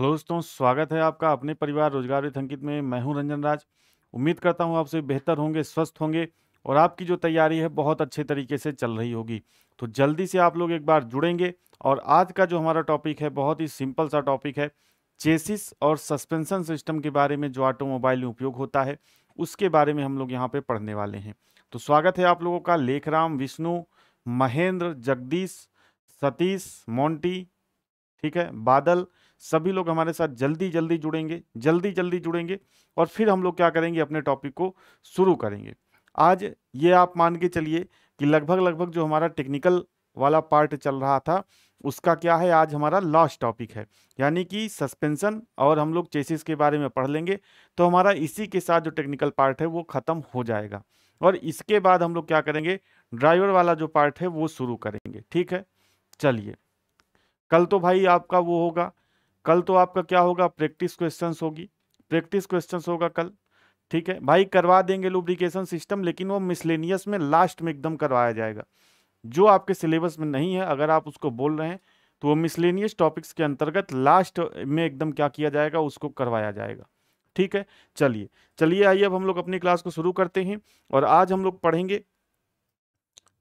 hello दोस्तों स्वागत है आपका अपने परिवार रोजगार विथ अंकित में मैं हूं रंजन राज उम्मीद करता हूं आपसे बेहतर होंगे स्वस्थ होंगे और आपकी जो तैयारी है बहुत अच्छे तरीके से चल रही होगी तो जल्दी से आप लोग एक बार जुड़ेंगे और आज का जो हमारा टॉपिक है बहुत ही सिंपल सा टॉपिक है चेसिस और सस्पेंसन सिस्टम के बारे में जो ऑटोमोबाइल में उपयोग होता है उसके बारे में हम लोग यहाँ पर पढ़ने वाले हैं तो स्वागत है आप लोगों का लेखराम विष्णु महेंद्र जगदीश सतीश मोंटी ठीक है बादल सभी लोग हमारे साथ जल्दी जल्दी जुड़ेंगे जल्दी जल्दी जुड़ेंगे और फिर हम लोग क्या करेंगे अपने टॉपिक को शुरू करेंगे आज ये आप मान के चलिए कि लगभग लगभग जो हमारा टेक्निकल वाला पार्ट चल रहा था उसका क्या है आज हमारा लास्ट टॉपिक है यानी कि सस्पेंशन और हम लोग चेसिस के बारे में पढ़ लेंगे तो हमारा इसी के साथ जो टेक्निकल पार्ट है वो ख़त्म हो जाएगा और इसके बाद हम लोग क्या करेंगे ड्राइवर वाला जो पार्ट है वो शुरू करेंगे ठीक है चलिए कल तो भाई आपका वो होगा कल तो आपका क्या होगा प्रैक्टिस क्वेश्चन होगी प्रैक्टिस क्वेश्चन होगा कल ठीक है भाई करवा देंगे लुब्रिकेशन सिस्टम लेकिन वो मिसलेनियस में लास्ट में एकदम करवाया जाएगा जो आपके सिलेबस में नहीं है अगर आप उसको बोल रहे हैं तो वो मिसलेनियस टॉपिक्स के अंतर्गत लास्ट में एकदम क्या किया जाएगा उसको करवाया जाएगा ठीक है चलिए चलिए आइए अब हम लोग अपनी क्लास को शुरू करते हैं और आज हम लोग पढ़ेंगे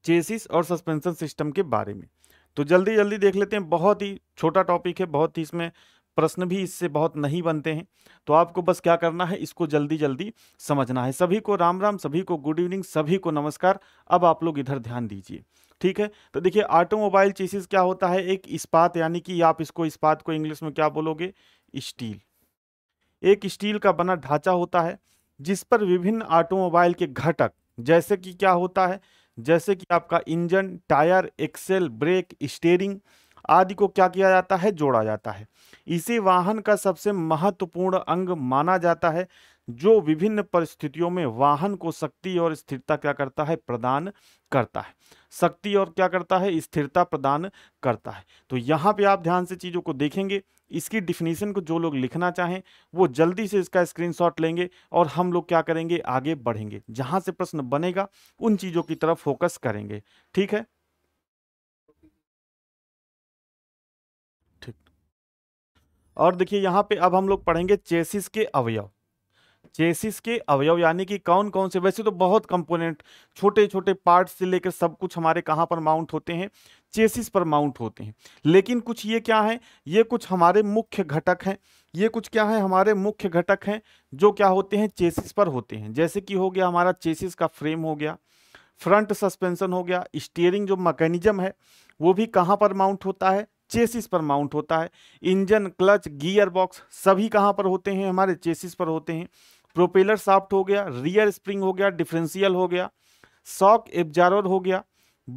चेसिस और सस्पेंशन सिस्टम के बारे में तो जल्दी जल्दी देख लेते हैं बहुत ही छोटा टॉपिक है बहुत ही इसमें प्रश्न भी इससे बहुत नहीं बनते हैं तो आपको बस क्या करना है इसको जल्दी जल्दी समझना है सभी को राम राम सभी को गुड इवनिंग सभी को नमस्कार अब आप लोग इधर ध्यान दीजिए ठीक है तो देखिए ऑटोमोबाइल चीसेस क्या होता है एक इस्पात यानी कि आप इसको इस्पात को इंग्लिश में क्या बोलोगे स्टील एक स्टील का बना ढांचा होता है जिस पर विभिन्न ऑटोमोबाइल के घटक जैसे कि क्या होता है जैसे कि आपका engine tyre axle brake steering आदि को क्या किया जाता है जोड़ा जाता है इसे वाहन का सबसे महत्वपूर्ण अंग माना जाता है जो विभिन्न परिस्थितियों में वाहन को शक्ति और स्थिरता क्या करता है प्रदान करता है शक्ति और क्या करता है स्थिरता प्रदान करता है तो यहाँ पे आप ध्यान से चीज़ों को देखेंगे इसकी डिफिनीशन को जो लोग लिखना चाहें वो जल्दी से इसका स्क्रीनशॉट लेंगे और हम लोग क्या करेंगे आगे बढ़ेंगे जहाँ से प्रश्न बनेगा उन चीज़ों की तरफ फोकस करेंगे ठीक है और देखिए यहाँ पे अब हम लोग पढ़ेंगे चेसिस के अवयव चेसिस के अवयव यानी कि कौन कौन से वैसे तो बहुत कंपोनेंट छोटे छोटे पार्ट से लेकर सब कुछ हमारे कहाँ पर माउंट होते हैं चेसिस पर माउंट होते हैं लेकिन कुछ ये क्या है ये कुछ हमारे मुख्य घटक हैं ये कुछ क्या है हमारे मुख्य घटक हैं जो क्या होते हैं चेसिस पर होते हैं जैसे कि हो गया हमारा चेसिस का फ्रेम हो गया फ्रंट सस्पेंशन हो गया स्टीयरिंग जो मैकेनिज्म है वो भी कहाँ पर माउंट होता है चेसिस पर माउंट होता है इंजन क्लच गियर बॉक्स सभी कहाँ पर होते हैं हमारे चेसिस पर होते हैं प्रोपेलर साफ्ट हो गया रियर स्प्रिंग हो गया डिफ्रेंशियल हो गया सॉक एब्जारोर हो गया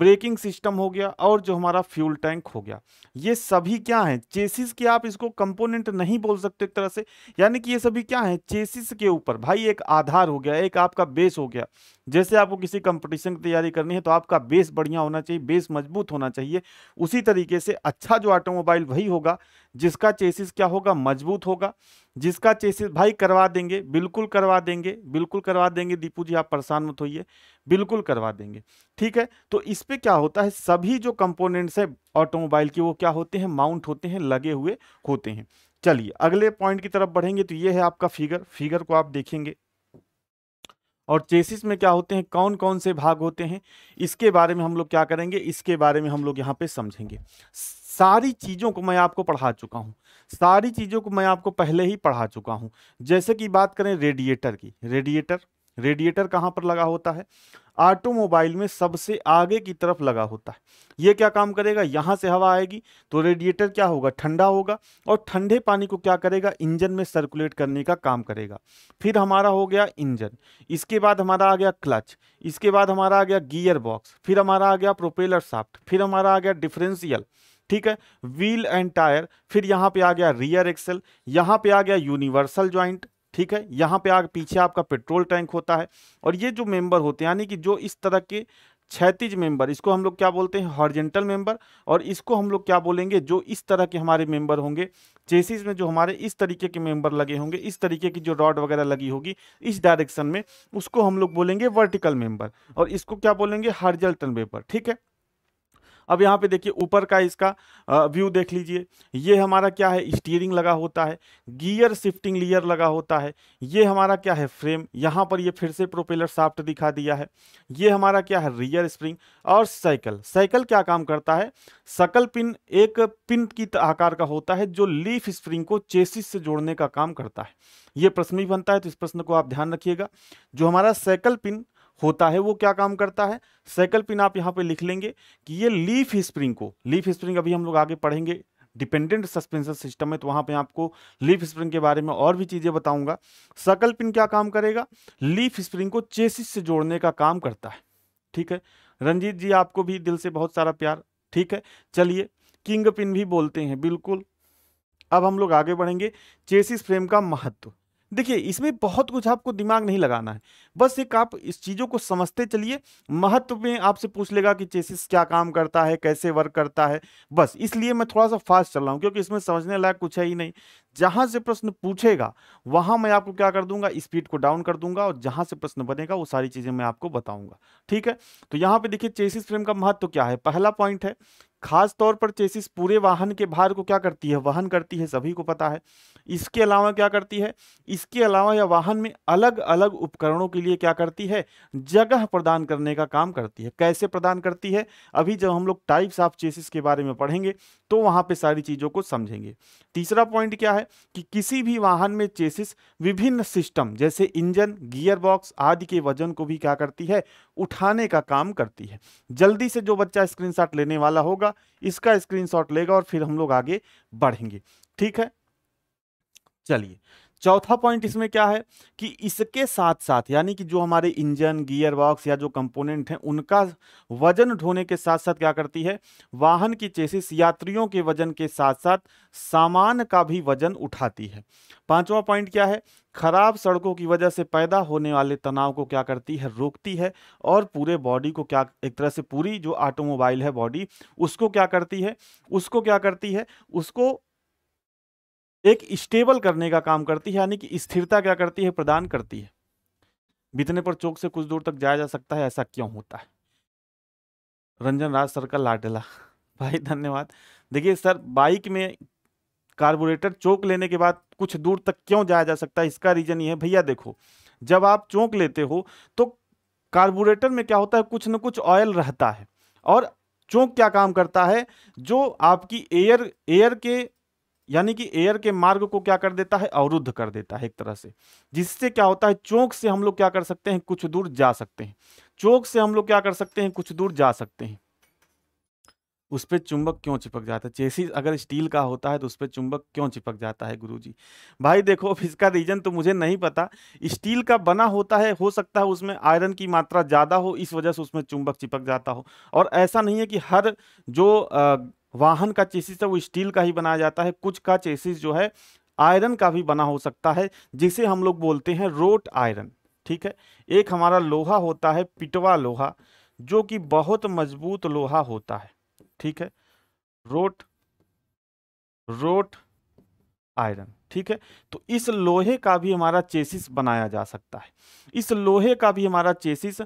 ब्रेकिंग सिस्टम हो गया और जो हमारा फ्यूल टैंक हो गया ये सभी क्या हैं चेसिस के आप इसको कंपोनेंट नहीं बोल सकते एक तरह से यानी कि ये सभी क्या हैं चेसिस के ऊपर भाई एक आधार हो गया एक आपका बेस हो गया जैसे आपको किसी कंपटीशन की तैयारी करनी है तो आपका बेस बढ़िया होना चाहिए बेस मजबूत होना चाहिए उसी तरीके से अच्छा जो ऑटोमोबाइल वही होगा जिसका चेसिस क्या होगा मजबूत होगा जिसका चेसिस भाई करवा देंगे बिल्कुल करवा देंगे बिल्कुल करवा देंगे दीपू जी आप परेशान मत होइए बिल्कुल करवा देंगे ठीक है तो इस पर क्या होता है सभी जो कंपोनेंट्स है ऑटोमोबाइल के वो क्या होते हैं माउंट होते हैं लगे हुए होते हैं चलिए अगले पॉइंट की तरफ बढ़ेंगे तो ये है आपका फिगर फिगर को आप देखेंगे और चेसिस में क्या होते हैं कौन कौन से भाग होते हैं इसके बारे में हम लोग क्या करेंगे इसके बारे में हम लोग यहाँ पे समझेंगे सारी चीज़ों को मैं आपको पढ़ा चुका हूँ सारी चीज़ों को मैं आपको पहले ही पढ़ा चुका हूँ जैसे कि बात करें रेडिएटर की रेडिएटर रेडिएटर कहाँ पर लगा होता है ऑटोमोबाइल में सबसे आगे की तरफ लगा होता है ये क्या काम करेगा यहाँ से हवा आएगी तो रेडिएटर क्या होगा ठंडा होगा और ठंडे पानी को क्या करेगा इंजन में सर्कुलेट करने का काम करेगा फिर हमारा हो गया इंजन इसके बाद हमारा आ गया क्लच इसके बाद हमारा आ गया गियर बॉक्स फिर हमारा आ गया प्रोपेलर साफ्ट फिर हमारा आ गया डिफ्रेंसियल ठीक है व्हील एंड टायर फिर यहाँ पे आ गया रियर एक्सल यहाँ पे आ गया यूनिवर्सल ज्वाइंट ठीक है यहाँ पे आग पीछे आपका पेट्रोल टैंक होता है और ये जो मेंबर होते हैं यानी कि जो इस तरह के क्षैतिज मेंबर इसको हम लोग क्या बोलते हैं हॉर्जेंटल मेंबर और इसको हम लोग क्या बोलेंगे जो इस तरह के हमारे मेंबर होंगे चेसिस में जो हमारे इस तरीके के मेंबर लगे होंगे इस तरीके की जो रॉड वगैरह लगी होगी इस डायरेक्शन में उसको हम लोग बोलेंगे वर्टिकल मेंबर और इसको क्या बोलेंगे हॉर्जेंटल मेंबर ठीक है अब यहाँ पे देखिए ऊपर का इसका व्यू देख लीजिए ये हमारा क्या है स्टीयरिंग लगा होता है गियर शिफ्टिंग लियर लगा होता है ये हमारा क्या है फ्रेम यहाँ पर ये फिर से प्रोपेलर साफ्ट दिखा दिया है ये हमारा क्या है रियर स्प्रिंग और साइकिल साइकिल क्या काम करता है सकल पिन एक पिन की आकार का होता है जो लीफ स्प्रिंग को चेसिस से जोड़ने का काम करता है ये प्रश्न भी बनता है तो इस प्रश्न को आप ध्यान रखिएगा जो हमारा साइकिल पिन होता है वो क्या काम करता है सैकल पिन आप यहाँ पे लिख लेंगे कि ये लीफ स्प्रिंग को लीफ स्प्रिंग अभी हम लोग आगे पढ़ेंगे डिपेंडेंट सस्पेंशन सिस्टम है तो वहाँ पे आपको लीफ स्प्रिंग के बारे में और भी चीज़ें बताऊंगा सकल पिन क्या काम करेगा लीफ स्प्रिंग को चेसिस से जोड़ने का काम करता है ठीक है रंजीत जी आपको भी दिल से बहुत सारा प्यार ठीक है चलिए किंग पिन भी बोलते हैं बिल्कुल अब हम लोग आगे बढ़ेंगे चेसिस फ्रेम का महत्व देखिए इसमें बहुत कुछ आपको दिमाग नहीं लगाना है बस एक आप इस चीज़ों को समझते चलिए महत्व में आपसे पूछ लेगा कि चेसिस क्या काम करता है कैसे वर्क करता है बस इसलिए मैं थोड़ा सा फास्ट चल रहा हूँ क्योंकि इसमें समझने लायक कुछ है ही नहीं जहां से प्रश्न पूछेगा वहां मैं आपको क्या कर दूंगा स्पीड को डाउन कर दूंगा और जहां से प्रश्न बनेगा वो सारी चीजें मैं आपको बताऊंगा ठीक है तो यहां पे देखिए चेसिस फ्रेम का महत्व तो क्या है पहला पॉइंट है खास तौर पर चेसिस पूरे वाहन के भार को क्या करती है वहन करती है सभी को पता है इसके अलावा क्या करती है इसके अलावा यह वाहन में अलग अलग उपकरणों के लिए क्या करती है जगह प्रदान करने का काम करती है कैसे प्रदान करती है अभी जब हम लोग टाइप्स ऑफ चेसिस के बारे में पढ़ेंगे तो वहां पर सारी चीज़ों को समझेंगे तीसरा पॉइंट क्या है है कि किसी भी वाहन में चेसिस विभिन्न सिस्टम जैसे इंजन गियर बॉक्स आदि के वजन को भी क्या करती है उठाने का काम करती है जल्दी से जो बच्चा स्क्रीनशॉट लेने वाला होगा इसका स्क्रीनशॉट लेगा और फिर हम लोग आगे बढ़ेंगे ठीक है चलिए चौथा पॉइंट इसमें क्या है कि इसके साथ साथ यानी कि जो हमारे इंजन गियर बॉक्स या जो कंपोनेंट हैं उनका वजन ढोने के साथ साथ क्या करती है वाहन की चेसिस यात्रियों के वजन के साथ साथ सामान का भी वजन उठाती है पांचवा पॉइंट क्या है खराब सड़कों की वजह से पैदा होने वाले तनाव को क्या करती है रोकती है और पूरे बॉडी को क्या एक तरह से पूरी जो ऑटोमोबाइल है बॉडी उसको क्या करती है उसको क्या करती है उसको एक स्टेबल करने का काम करती है यानी कि स्थिरता क्या करती है प्रदान करती है बीतने पर चौक से कुछ दूर तक जाया जा सकता है ऐसा क्यों होता है रंजन राज सर का लाडला भाई धन्यवाद देखिए सर बाइक में कार्बोरेटर चौक लेने के बाद कुछ दूर तक क्यों जाया जा सकता है इसका रीजन ये है भैया देखो जब आप चौक लेते हो तो कार्बोरेटर में क्या होता है कुछ न कुछ ऑयल रहता है और चौक क्या काम करता है जो आपकी एयर एयर के यानी कि एयर के मार्ग को क्या कर देता है अवरुद्ध कर देता है एक तरह से जिससे क्या होता है चौक से हम लोग क्या कर सकते हैं कुछ दूर जा सकते हैं चौक से हम लोग क्या कर सकते हैं कुछ दूर जा सकते हैं उस पर चुंबक क्यों चिपक जाता है चेसिस अगर स्टील का होता है तो उस पर चुंबक क्यों चिपक जाता है गुरुजी भाई देखो इसका रीजन तो मुझे नहीं पता स्टील का बना होता है हो सकता है उसमें आयरन की मात्रा ज़्यादा हो इस वजह से उसमें चुंबक चिपक जाता हो और ऐसा नहीं है कि हर जो आ, वाहन का चेसिस है वो स्टील का ही बनाया जाता है कुछ का चेसिस जो है आयरन का भी बना हो सकता है जिसे हम लोग बोलते हैं रोट आयरन ठीक है एक हमारा लोहा होता है पिटवा लोहा जो कि बहुत मजबूत लोहा होता है ठीक है रोट रोट आयरन ठीक है तो इस लोहे का भी हमारा चेसिस बनाया जा सकता है इस लोहे का भी हमारा चेसिस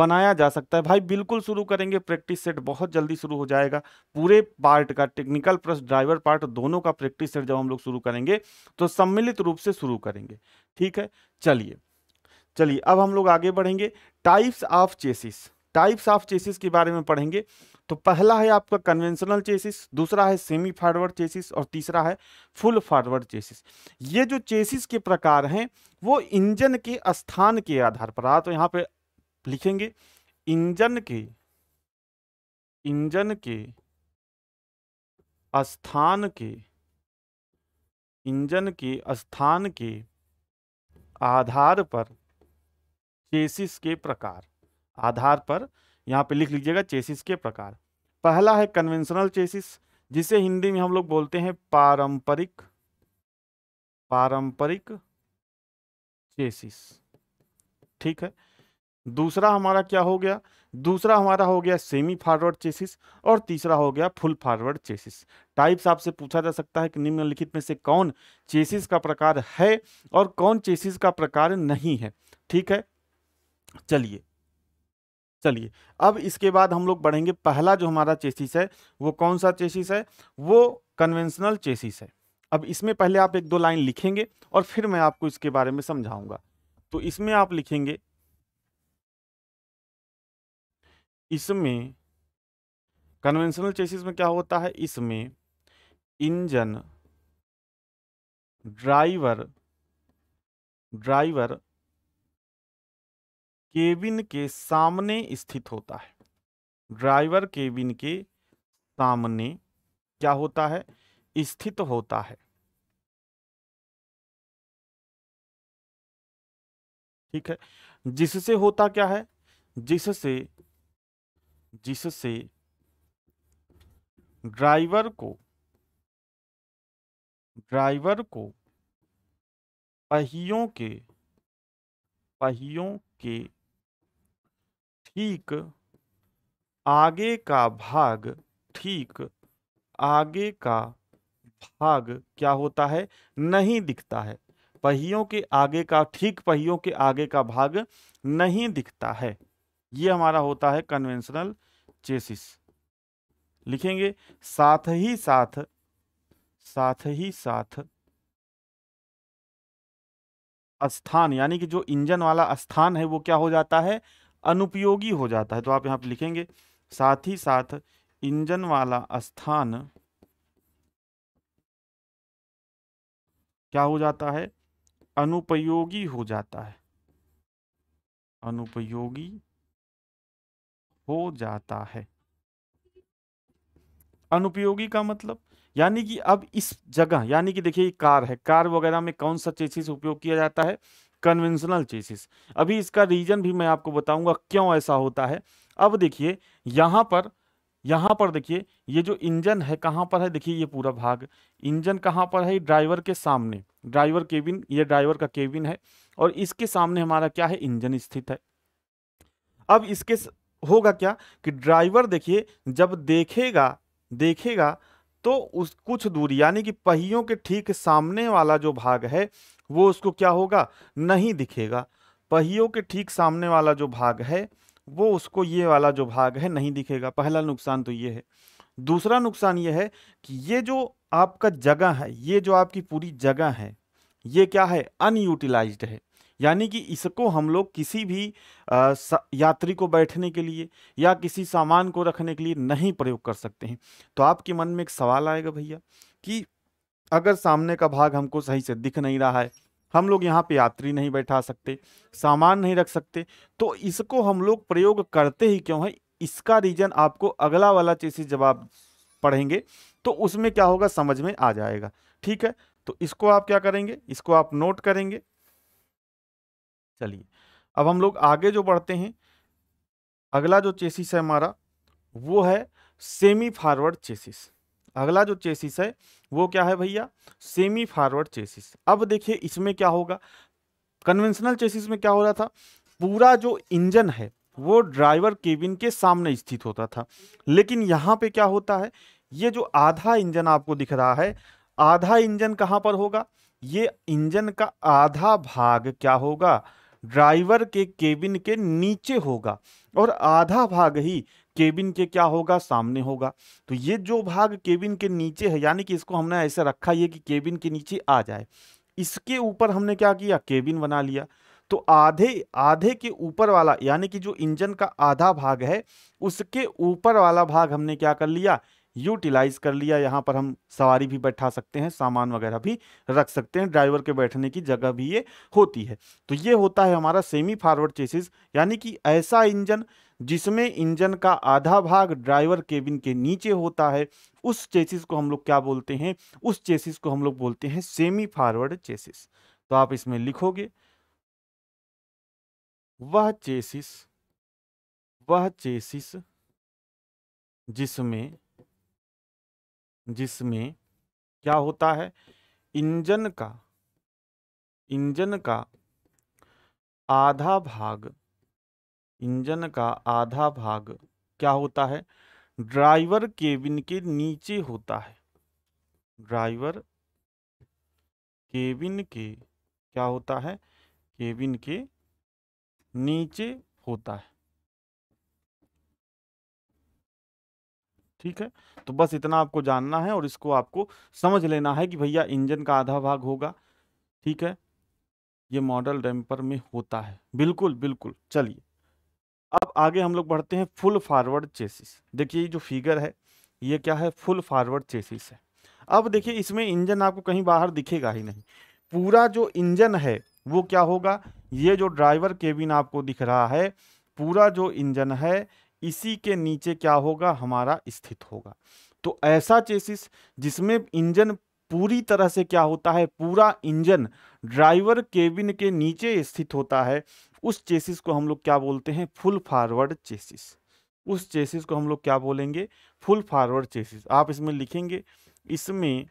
बनाया जा सकता है भाई बिल्कुल शुरू करेंगे प्रैक्टिस सेट बहुत जल्दी शुरू हो जाएगा पूरे पार्ट का टेक्निकल प्लस ड्राइवर पार्ट दोनों का प्रैक्टिस सेट जब हम लोग शुरू करेंगे तो सम्मिलित रूप से शुरू करेंगे ठीक है चलिए चलिए अब हम लोग आगे बढ़ेंगे types of chassis types of chassis के बारे में पढ़ेंगे तो पहला है आपका कन्वेंशनल चेसिस दूसरा है सेमी फॉरवर्ड चेसिस और तीसरा है फुल फॉरवर्ड चेसिस ये जो चेसिस के प्रकार हैं वो इंजन के स्थान के आधार पर आ हाँ, तो यहाँ पे लिखेंगे इंजन के इंजन के स्थान के इंजन के स्थान के आधार पर चेसिस के प्रकार आधार पर यहाँ पे लिख लीजिएगा चेसिस के प्रकार पहला है कन्वेंशनल चेसिस जिसे हिंदी में हम लोग बोलते हैं पारंपरिक पारंपरिक चेसिस ठीक है दूसरा हमारा क्या हो गया दूसरा हमारा हो गया सेमी फॉरवर्ड चेसिस और तीसरा हो गया फुल फॉरवर्ड चेसिस टाइप्स आपसे पूछा जा सकता है कि निम्नलिखित में से कौन चेसिस का प्रकार है और कौन चेसिस का प्रकार नहीं है ठीक है चलिए चलिए अब इसके बाद हम लोग बढ़ेंगे पहला जो हमारा चेसिस है वो कौन सा चेसिस है वो कन्वेंशनल चेसिस है अब इसमें पहले आप एक दो लाइन लिखेंगे और फिर मैं आपको इसके बारे में समझाऊंगा तो इसमें आप लिखेंगे इसमें कन्वेंशनल चेसिस में क्या होता है इसमें इंजन ड्राइवर ड्राइवर केबिन के सामने स्थित होता है ड्राइवर केबिन के सामने क्या होता है स्थित होता है ठीक है जिससे होता क्या है जिससे जिससे ड्राइवर को ड्राइवर को पहियों के पहियों के ठीक आगे का भाग ठीक आगे का भाग क्या होता है नहीं दिखता है पहियों के आगे का ठीक पहियों के आगे का भाग नहीं दिखता है ये हमारा होता है कन्वेंशनल चेसिस लिखेंगे साथ ही साथ साथ ही साथ स्थान यानी कि जो इंजन वाला स्थान है वो क्या हो जाता है अनुपयोगी हो जाता है तो आप यहाँ पर लिखेंगे साथ ही साथ इंजन वाला स्थान क्या हो जाता है अनुपयोगी हो जाता है अनुपयोगी हो जाता है अनुपयोगी का मतलब यानी कि अब इस जगह यानी कि देखिए कार है कार वगैरह में कौन सा चीज उपयोग किया जाता है कन्वेंशनल चेसिस अभी इसका रीजन भी मैं आपको बताऊंगा क्यों ऐसा होता है अब देखिए यहाँ पर यहाँ पर देखिए ये जो इंजन है कहाँ पर है देखिए ये पूरा भाग इंजन कहाँ पर है ड्राइवर के सामने ड्राइवर केबिन ये ड्राइवर का केबिन है और इसके सामने हमारा क्या है इंजन स्थित है अब इसके होगा क्या कि ड्राइवर देखिए जब देखेगा देखेगा तो उस कुछ दूरी यानी कि पहियों के ठीक सामने वाला जो भाग है वो उसको क्या होगा नहीं दिखेगा पहियों के ठीक सामने वाला जो भाग है वो उसको ये वाला जो भाग है नहीं दिखेगा पहला नुकसान तो ये है दूसरा नुकसान ये है कि ये जो आपका जगह है ये जो आपकी पूरी जगह है ये क्या है अनयूटिलाइज है यानी कि इसको हम लोग किसी भी आ, यात्री को बैठने के लिए या किसी सामान को रखने के लिए नहीं प्रयोग कर सकते हैं तो आपके मन में एक सवाल आएगा भैया कि अगर सामने का भाग हमको सही से दिख नहीं रहा है हम लोग यहाँ पे यात्री नहीं बैठा सकते सामान नहीं रख सकते तो इसको हम लोग प्रयोग करते ही क्यों है इसका रीजन आपको अगला वाला चीज जब आप पढ़ेंगे तो उसमें क्या होगा समझ में आ जाएगा ठीक है तो इसको आप क्या करेंगे इसको आप नोट करेंगे चलिए अब हम लोग आगे जो बढ़ते हैं अगला जो चेसिस है हमारा वो है सेमी फॉरवर्ड चेसिस अगला जो चेसिस है वो क्या है भैया सेमी फॉरवर्ड चेसिस अब देखिए इसमें क्या होगा कन्वेंशनल चेसिस में क्या हो रहा था पूरा जो इंजन है वो ड्राइवर केबिन के सामने स्थित होता था लेकिन यहाँ पे क्या होता है ये जो आधा इंजन आपको दिख रहा है आधा इंजन कहाँ पर होगा ये इंजन का आधा भाग क्या होगा ड्राइवर के केबिन के नीचे होगा और आधा भाग ही केबिन के क्या होगा सामने होगा तो ये जो भाग केबिन के नीचे है यानी कि इसको हमने ऐसे रखा ये कि केबिन के नीचे आ जाए इसके ऊपर हमने क्या किया केबिन बना लिया तो आधे आधे के ऊपर वाला यानी कि जो इंजन का आधा भाग है उसके ऊपर वाला भाग हमने क्या कर लिया यूटिलाइज कर लिया यहाँ पर हम सवारी भी बैठा सकते हैं सामान वगैरह भी रख सकते हैं ड्राइवर के बैठने की जगह भी ये होती है तो ये होता है हमारा सेमी फॉरवर्ड चेसिस यानी कि ऐसा इंजन जिसमें इंजन का आधा भाग ड्राइवर केबिन के नीचे होता है उस चेसिस को हम लोग क्या बोलते हैं उस चेसिस को हम लोग बोलते हैं सेमी फॉरवर्ड चेसिस तो आप इसमें लिखोगे वह चेसिस वह चेसिस जिसमें जिसमें क्या होता है इंजन का इंजन का आधा भाग इंजन का आधा भाग क्या होता है ड्राइवर केबिन के नीचे होता है ड्राइवर केबिन के क्या होता है केबिन के नीचे होता है ठीक है तो बस इतना आपको जानना है और इसको आपको समझ लेना है कि भैया इंजन का आधा भाग होगा ठीक है ये मॉडल डैम्पर में होता है बिल्कुल बिल्कुल चलिए अब आगे हम लोग बढ़ते हैं फुल फारवर्ड चेसिस देखिए जो फिगर है ये क्या है फुल फारवर्ड चेसिस है अब देखिए इसमें इंजन आपको कहीं बाहर दिखेगा ही नहीं पूरा जो इंजन है वो क्या होगा ये जो ड्राइवर केबिन आपको दिख रहा है पूरा जो इंजन है इसी के नीचे क्या होगा हमारा स्थित होगा तो ऐसा चेसिस जिसमें इंजन पूरी तरह से क्या होता है पूरा इंजन ड्राइवर केबिन के नीचे स्थित होता है उस चेसिस को हम लोग क्या बोलते हैं फुल फॉरवर्ड चेसिस उस चेसिस को हम लोग क्या बोलेंगे फुल फॉरवर्ड चेसिस आप इसमें लिखेंगे इसमें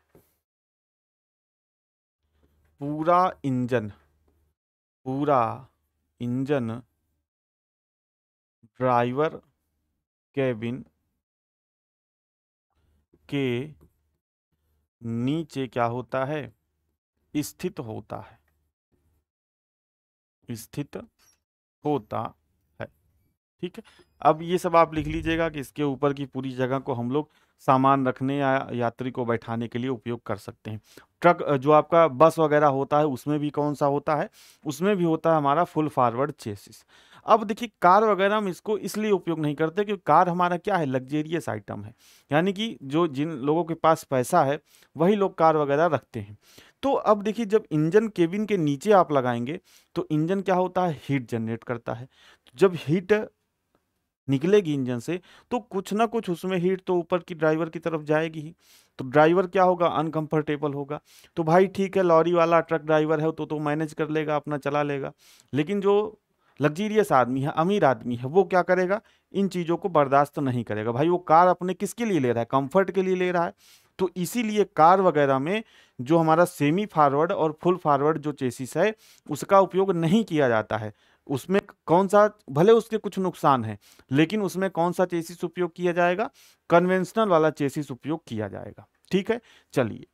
पूरा इंजन पूरा इंजन ड्राइवर कैबिन के नीचे क्या होता है स्थित होता है स्थित होता है ठीक है अब ये सब आप लिख लीजिएगा कि इसके ऊपर की पूरी जगह को हम लोग सामान रखने या यात्री को बैठाने के लिए उपयोग कर सकते हैं ट्रक जो आपका बस वगैरह होता है उसमें भी कौन सा होता है उसमें भी होता है हमारा फुल फॉरवर्ड चेसिस अब देखिए कार वगैरह हम इसको इसलिए उपयोग नहीं करते क्योंकि कार हमारा क्या है लग्जेरियस आइटम है यानी कि जो जिन लोगों के पास पैसा है वही लोग कार वगैरह रखते हैं तो अब देखिए जब इंजन केबिन के नीचे आप लगाएंगे तो इंजन क्या होता है हीट जनरेट करता है जब हीट निकलेगी इंजन से तो कुछ ना कुछ उसमें हीट तो ऊपर की ड्राइवर की तरफ जाएगी ही तो ड्राइवर क्या होगा अनकंफर्टेबल होगा तो भाई ठीक है लॉरी वाला ट्रक ड्राइवर है तो तो मैनेज कर लेगा अपना चला लेगा लेकिन जो लग्जीरियस आदमी है अमीर आदमी है वो क्या करेगा इन चीज़ों को बर्दाश्त नहीं करेगा भाई वो कार अपने किसके लिए ले रहा है कंफर्ट के लिए ले रहा है तो इसीलिए कार वगैरह में जो हमारा सेमी फारवर्ड और फुल फारवर्ड जो चेसिस है उसका उपयोग नहीं किया जाता है उसमें कौन सा भले उसके कुछ नुकसान है लेकिन उसमें कौन सा चेसिस उपयोग किया जाएगा कन्वेंशनल वाला चेसिस उपयोग किया जाएगा ठीक है चलिए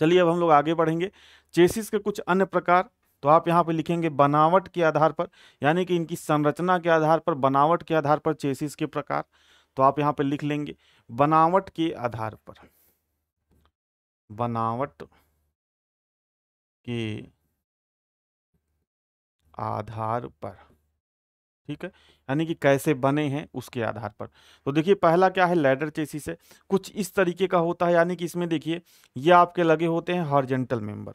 चलिए अब हम लोग आगे बढ़ेंगे चेसिस के कुछ अन्य प्रकार तो आप यहाँ पे लिखेंगे बनावट के आधार पर यानी कि इनकी संरचना के आधार पर बनावट के आधार पर चेसिस के प्रकार तो आप यहाँ पे लिख लेंगे बनावट के आधार पर बनावट के आधार पर ठीक है यानी कि कैसे बने हैं उसके आधार पर तो देखिए पहला क्या है लैडर चेसिस है कुछ इस तरीके का होता है यानी कि इसमें देखिए ये आपके लगे होते हैं हॉर्जेंटल मेंबर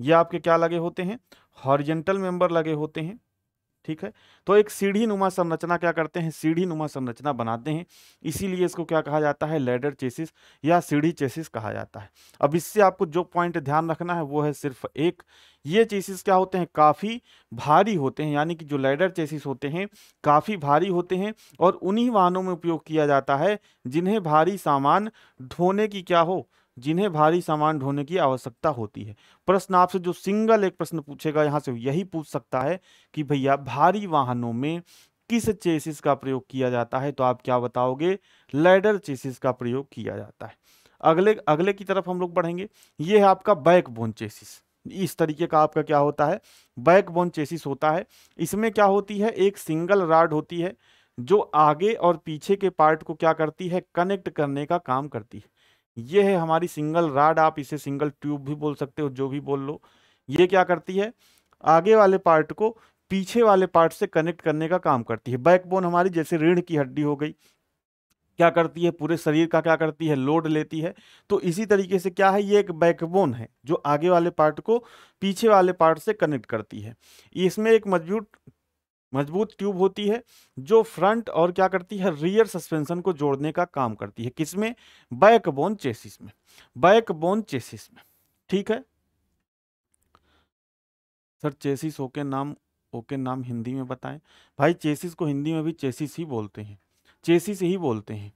ये आपके क्या लगे होते हैं हॉरिजेंटल मेंबर लगे होते हैं ठीक है तो एक सीढ़ी नुमा संरचना क्या करते हैं सीढ़ी नुमा संरचना बनाते हैं इसीलिए इसको क्या कहा जाता है लेडर चेसिस या सीढ़ी चेसिस कहा जाता है अब इससे आपको जो पॉइंट ध्यान रखना है वो है सिर्फ एक ये चेसिस क्या होते हैं काफ़ी भारी होते हैं यानी कि जो लेडर चेसिस होते हैं काफ़ी भारी होते हैं और उन्हीं वाहनों में उपयोग किया जाता है जिन्हें भारी सामान ढोने की क्या हो जिन्हें भारी सामान ढोने की आवश्यकता होती है प्रश्न आपसे जो सिंगल एक प्रश्न पूछेगा यहाँ से यही पूछ सकता है कि भैया भारी वाहनों में किस चेसिस का प्रयोग किया जाता है तो आप क्या बताओगे लेडर चेसिस का प्रयोग किया जाता है अगले अगले की तरफ हम लोग बढ़ेंगे ये है आपका बैक बोन चेसिस इस तरीके का आपका क्या होता है बैक बोन चेसिस होता है इसमें क्या होती है एक सिंगल राड होती है जो आगे और पीछे के पार्ट को क्या करती है कनेक्ट करने का काम करती है ये है हमारी सिंगल राड आप इसे सिंगल ट्यूब भी बोल सकते हो जो भी बोल लो ये क्या करती है आगे वाले पार्ट को पीछे वाले पार्ट से कनेक्ट करने का काम करती है बैकबोन हमारी जैसे रीढ़ की हड्डी हो गई क्या करती है पूरे शरीर का क्या करती है लोड लेती है तो इसी तरीके से क्या है ये एक बैकबोन है जो आगे वाले पार्ट को पीछे वाले पार्ट से कनेक्ट करती है इसमें एक मजबूत मजबूत ट्यूब होती है जो फ्रंट और क्या करती है रियर सस्पेंशन को जोड़ने का काम करती है किसमें बैक बोन चेसिस में बैक बोन चेसिस में ठीक है सर चेसिस ओके नाम ओके नाम हिंदी में बताएं भाई चेसिस को हिंदी में भी चेसिस ही बोलते हैं चेसिस ही बोलते हैं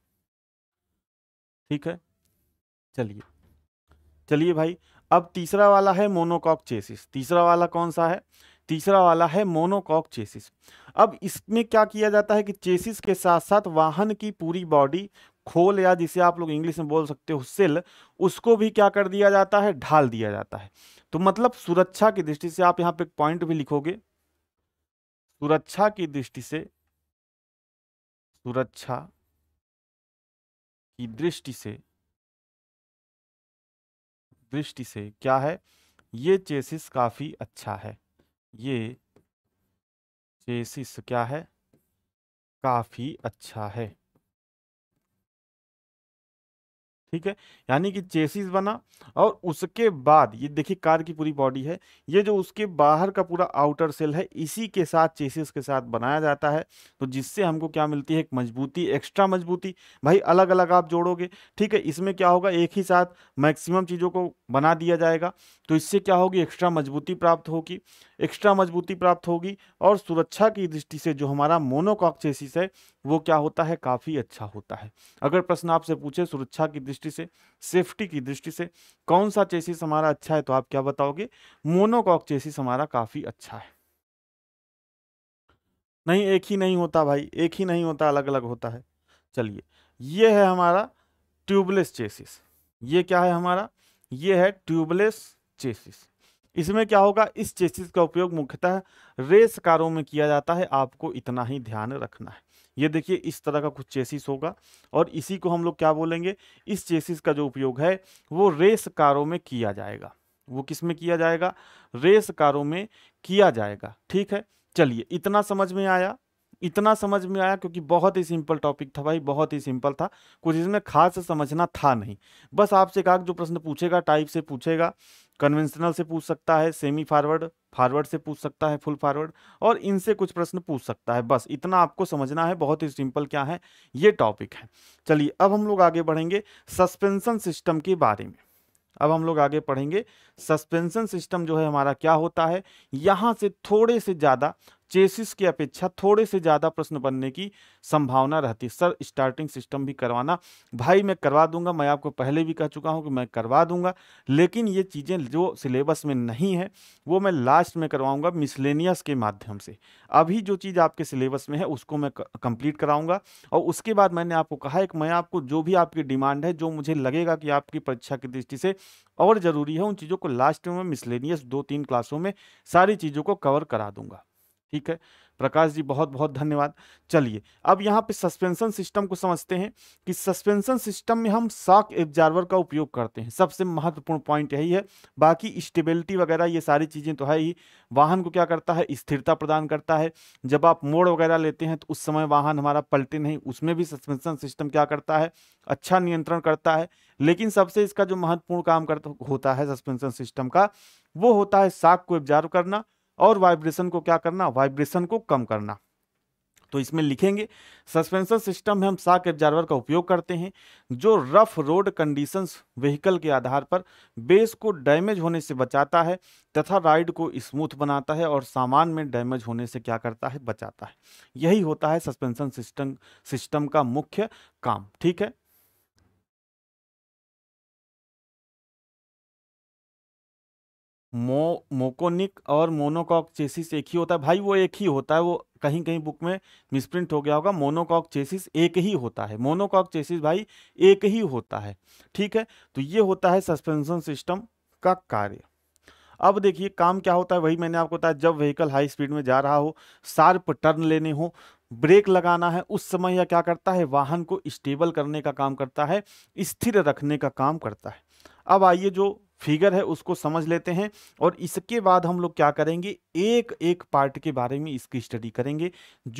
ठीक है चलिए चलिए भाई अब तीसरा वाला है मोनोकॉक चेसिस तीसरा वाला कौन सा है तीसरा वाला है मोनोकॉक चेसिस अब इसमें क्या किया जाता है कि चेसिस के साथ साथ वाहन की पूरी बॉडी खोल या जिसे आप लोग इंग्लिश में बोल सकते हो सिल उसको भी क्या कर दिया जाता है ढाल दिया जाता है तो मतलब सुरक्षा की दृष्टि से आप यहाँ पे पॉइंट भी लिखोगे सुरक्षा की दृष्टि से सुरक्षा की दृष्टि से दृष्टि से क्या है ये चेसिस काफी अच्छा है ये चेसिस क्या है काफ़ी अच्छा है ठीक है यानी कि चेसिस बना और उसके बाद ये देखिए कार की पूरी बॉडी है ये जो उसके बाहर का पूरा आउटर सेल है इसी के साथ चेसिस के साथ बनाया जाता है तो जिससे हमको क्या मिलती है एक मजबूती एक्स्ट्रा मजबूती भाई अलग अलग आप जोड़ोगे ठीक है इसमें क्या होगा एक ही साथ मैक्सिमम चीज़ों को बना दिया जाएगा तो इससे क्या होगी एक्स्ट्रा मजबूती प्राप्त होगी एक्स्ट्रा मजबूती प्राप्त होगी और सुरक्षा की दृष्टि से जो हमारा मोनोकॉक चेसिस है वो क्या होता है काफ़ी अच्छा होता है अगर प्रश्न आपसे पूछे सुरक्षा की दृष्टि से सेफ्टी की दृष्टि से कौन सा चेसिस हमारा अच्छा है तो आप क्या बताओगे मोनोकॉक चेसिस हमारा काफ़ी अच्छा है नहीं एक ही नहीं होता भाई एक ही नहीं होता अलग अलग होता है चलिए ये है हमारा ट्यूबलेस चेसिस ये क्या है हमारा ये है ट्यूबलेस चेसिस इसमें क्या होगा इस चेसिस का उपयोग मुख्यतः रेस कारों में किया जाता है आपको इतना ही ध्यान रखना है ये देखिए इस तरह का कुछ चेसिस होगा और इसी को हम लोग क्या बोलेंगे इस चेसिस का जो उपयोग है वो रेस कारों में किया जाएगा वो किस में किया जाएगा रेस कारों में किया जाएगा ठीक है चलिए इतना समझ में आया इतना समझ में आया क्योंकि बहुत ही सिंपल टॉपिक था भाई बहुत ही सिंपल था कुछ इसमें खास समझना था नहीं बस आपसे कहा जो प्रश्न पूछेगा टाइप से पूछेगा कन्वेंशनल से पूछ सकता है सेमी फॉरवर्ड फॉरवर्ड से पूछ सकता है फुल फॉरवर्ड और इनसे कुछ प्रश्न पूछ सकता है बस इतना आपको समझना है बहुत ही सिंपल क्या है ये टॉपिक है चलिए अब हम लोग आगे बढ़ेंगे सस्पेंशन सिस्टम के बारे में अब हम लोग आगे पढ़ेंगे सस्पेंशन सिस्टम जो है हमारा क्या होता है यहाँ से थोड़े से ज़्यादा चेसिस की अपेक्षा थोड़े से ज़्यादा प्रश्न बनने की संभावना रहती है सर स्टार्टिंग सिस्टम भी करवाना भाई मैं करवा दूंगा मैं आपको पहले भी कह चुका हूं कि मैं करवा दूंगा लेकिन ये चीज़ें जो सिलेबस में नहीं है वो मैं लास्ट में करवाऊंगा मिसलेनियस के माध्यम से अभी जो चीज़ आपके सिलेबस में है उसको मैं कंप्लीट कराऊँगा और उसके बाद मैंने आपको कहा है कि मैं आपको जो भी आपकी डिमांड है जो मुझे लगेगा कि आपकी परीक्षा की दृष्टि से और ज़रूरी है उन चीज़ों को लास्ट में मिसलेनियस दो तीन क्लासों में सारी चीज़ों को कवर करा दूंगा ठीक है प्रकाश जी बहुत बहुत धन्यवाद चलिए अब यहाँ पे सस्पेंशन सिस्टम को समझते हैं कि सस्पेंशन सिस्टम में हम साक एब्जार्वर का उपयोग करते हैं सबसे महत्वपूर्ण पॉइंट यही है बाकी स्टेबिलिटी वगैरह ये सारी चीज़ें तो है ही वाहन को क्या करता है स्थिरता प्रदान करता है जब आप मोड़ वगैरह लेते हैं तो उस समय वाहन हमारा पलटे नहीं उसमें भी सस्पेंसन सिस्टम क्या करता है अच्छा नियंत्रण करता है लेकिन सबसे इसका जो महत्वपूर्ण काम करता होता है सस्पेंसन सिस्टम का वो होता है शाक को एब्जार्व करना और वाइब्रेशन को क्या करना वाइब्रेशन को कम करना तो इसमें लिखेंगे सस्पेंशन सिस्टम में हम साक एब्जार्वर का उपयोग करते हैं जो रफ रोड कंडीशंस व्हीकल के आधार पर बेस को डैमेज होने से बचाता है तथा राइड को स्मूथ बनाता है और सामान में डैमेज होने से क्या करता है बचाता है यही होता है सस्पेंशन सिस्टम सिस्टम का मुख्य काम ठीक है मो मोकोनिक और मोनोकॉक चेसिस एक ही होता है भाई वो एक ही होता है वो कहीं कहीं बुक में मिसप्रिंट हो गया होगा मोनोकॉक चेसिस एक ही होता है मोनोकॉक चेसिस भाई एक ही होता है ठीक है तो ये होता है सस्पेंशन सिस्टम का कार्य अब देखिए काम क्या होता है वही मैंने आपको बताया जब व्हीकल हाई स्पीड में जा रहा हो शार्प टर्न लेने हो ब्रेक लगाना है उस समय यह क्या करता है वाहन को स्टेबल करने का काम करता है स्थिर रखने का काम करता है अब आइए जो फिगर है उसको समझ लेते हैं और इसके बाद हम लोग क्या करेंगे एक एक पार्ट के बारे में इसकी स्टडी करेंगे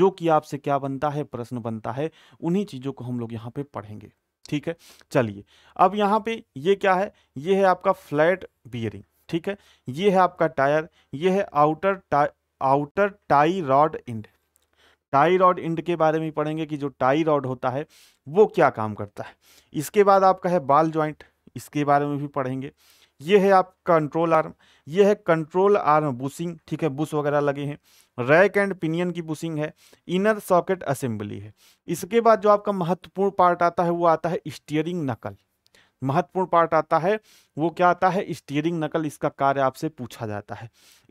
जो कि आपसे क्या बनता है प्रश्न बनता है उन्हीं चीज़ों को हम लोग यहाँ पे पढ़ेंगे ठीक है चलिए अब यहाँ पे ये क्या है ये है आपका फ्लैट बियरिंग ठीक है ये है आपका टायर ये है आउटर टा, outer tie rod end tie rod end के बारे में पढ़ेंगे कि जो टाई रॉड होता है वो क्या काम करता है इसके बाद आपका है बाल ज्वाइंट इसके बारे में भी पढ़ेंगे ये है आप कंट्रोल आर्म ये है कंट्रोल आर्म बुशिंग ठीक है बुश वगैरह लगे हैं रैक एंड पिनियन की बुशिंग है इनर सॉकेट असेंबली है इसके बाद जो आपका महत्वपूर्ण पार्ट आता है वो आता है स्टीयरिंग नकल महत्वपूर्ण पार्ट आता है वो क्या आता है स्टीयरिंग नकल इसका कार्य आपसे पूछा जाता है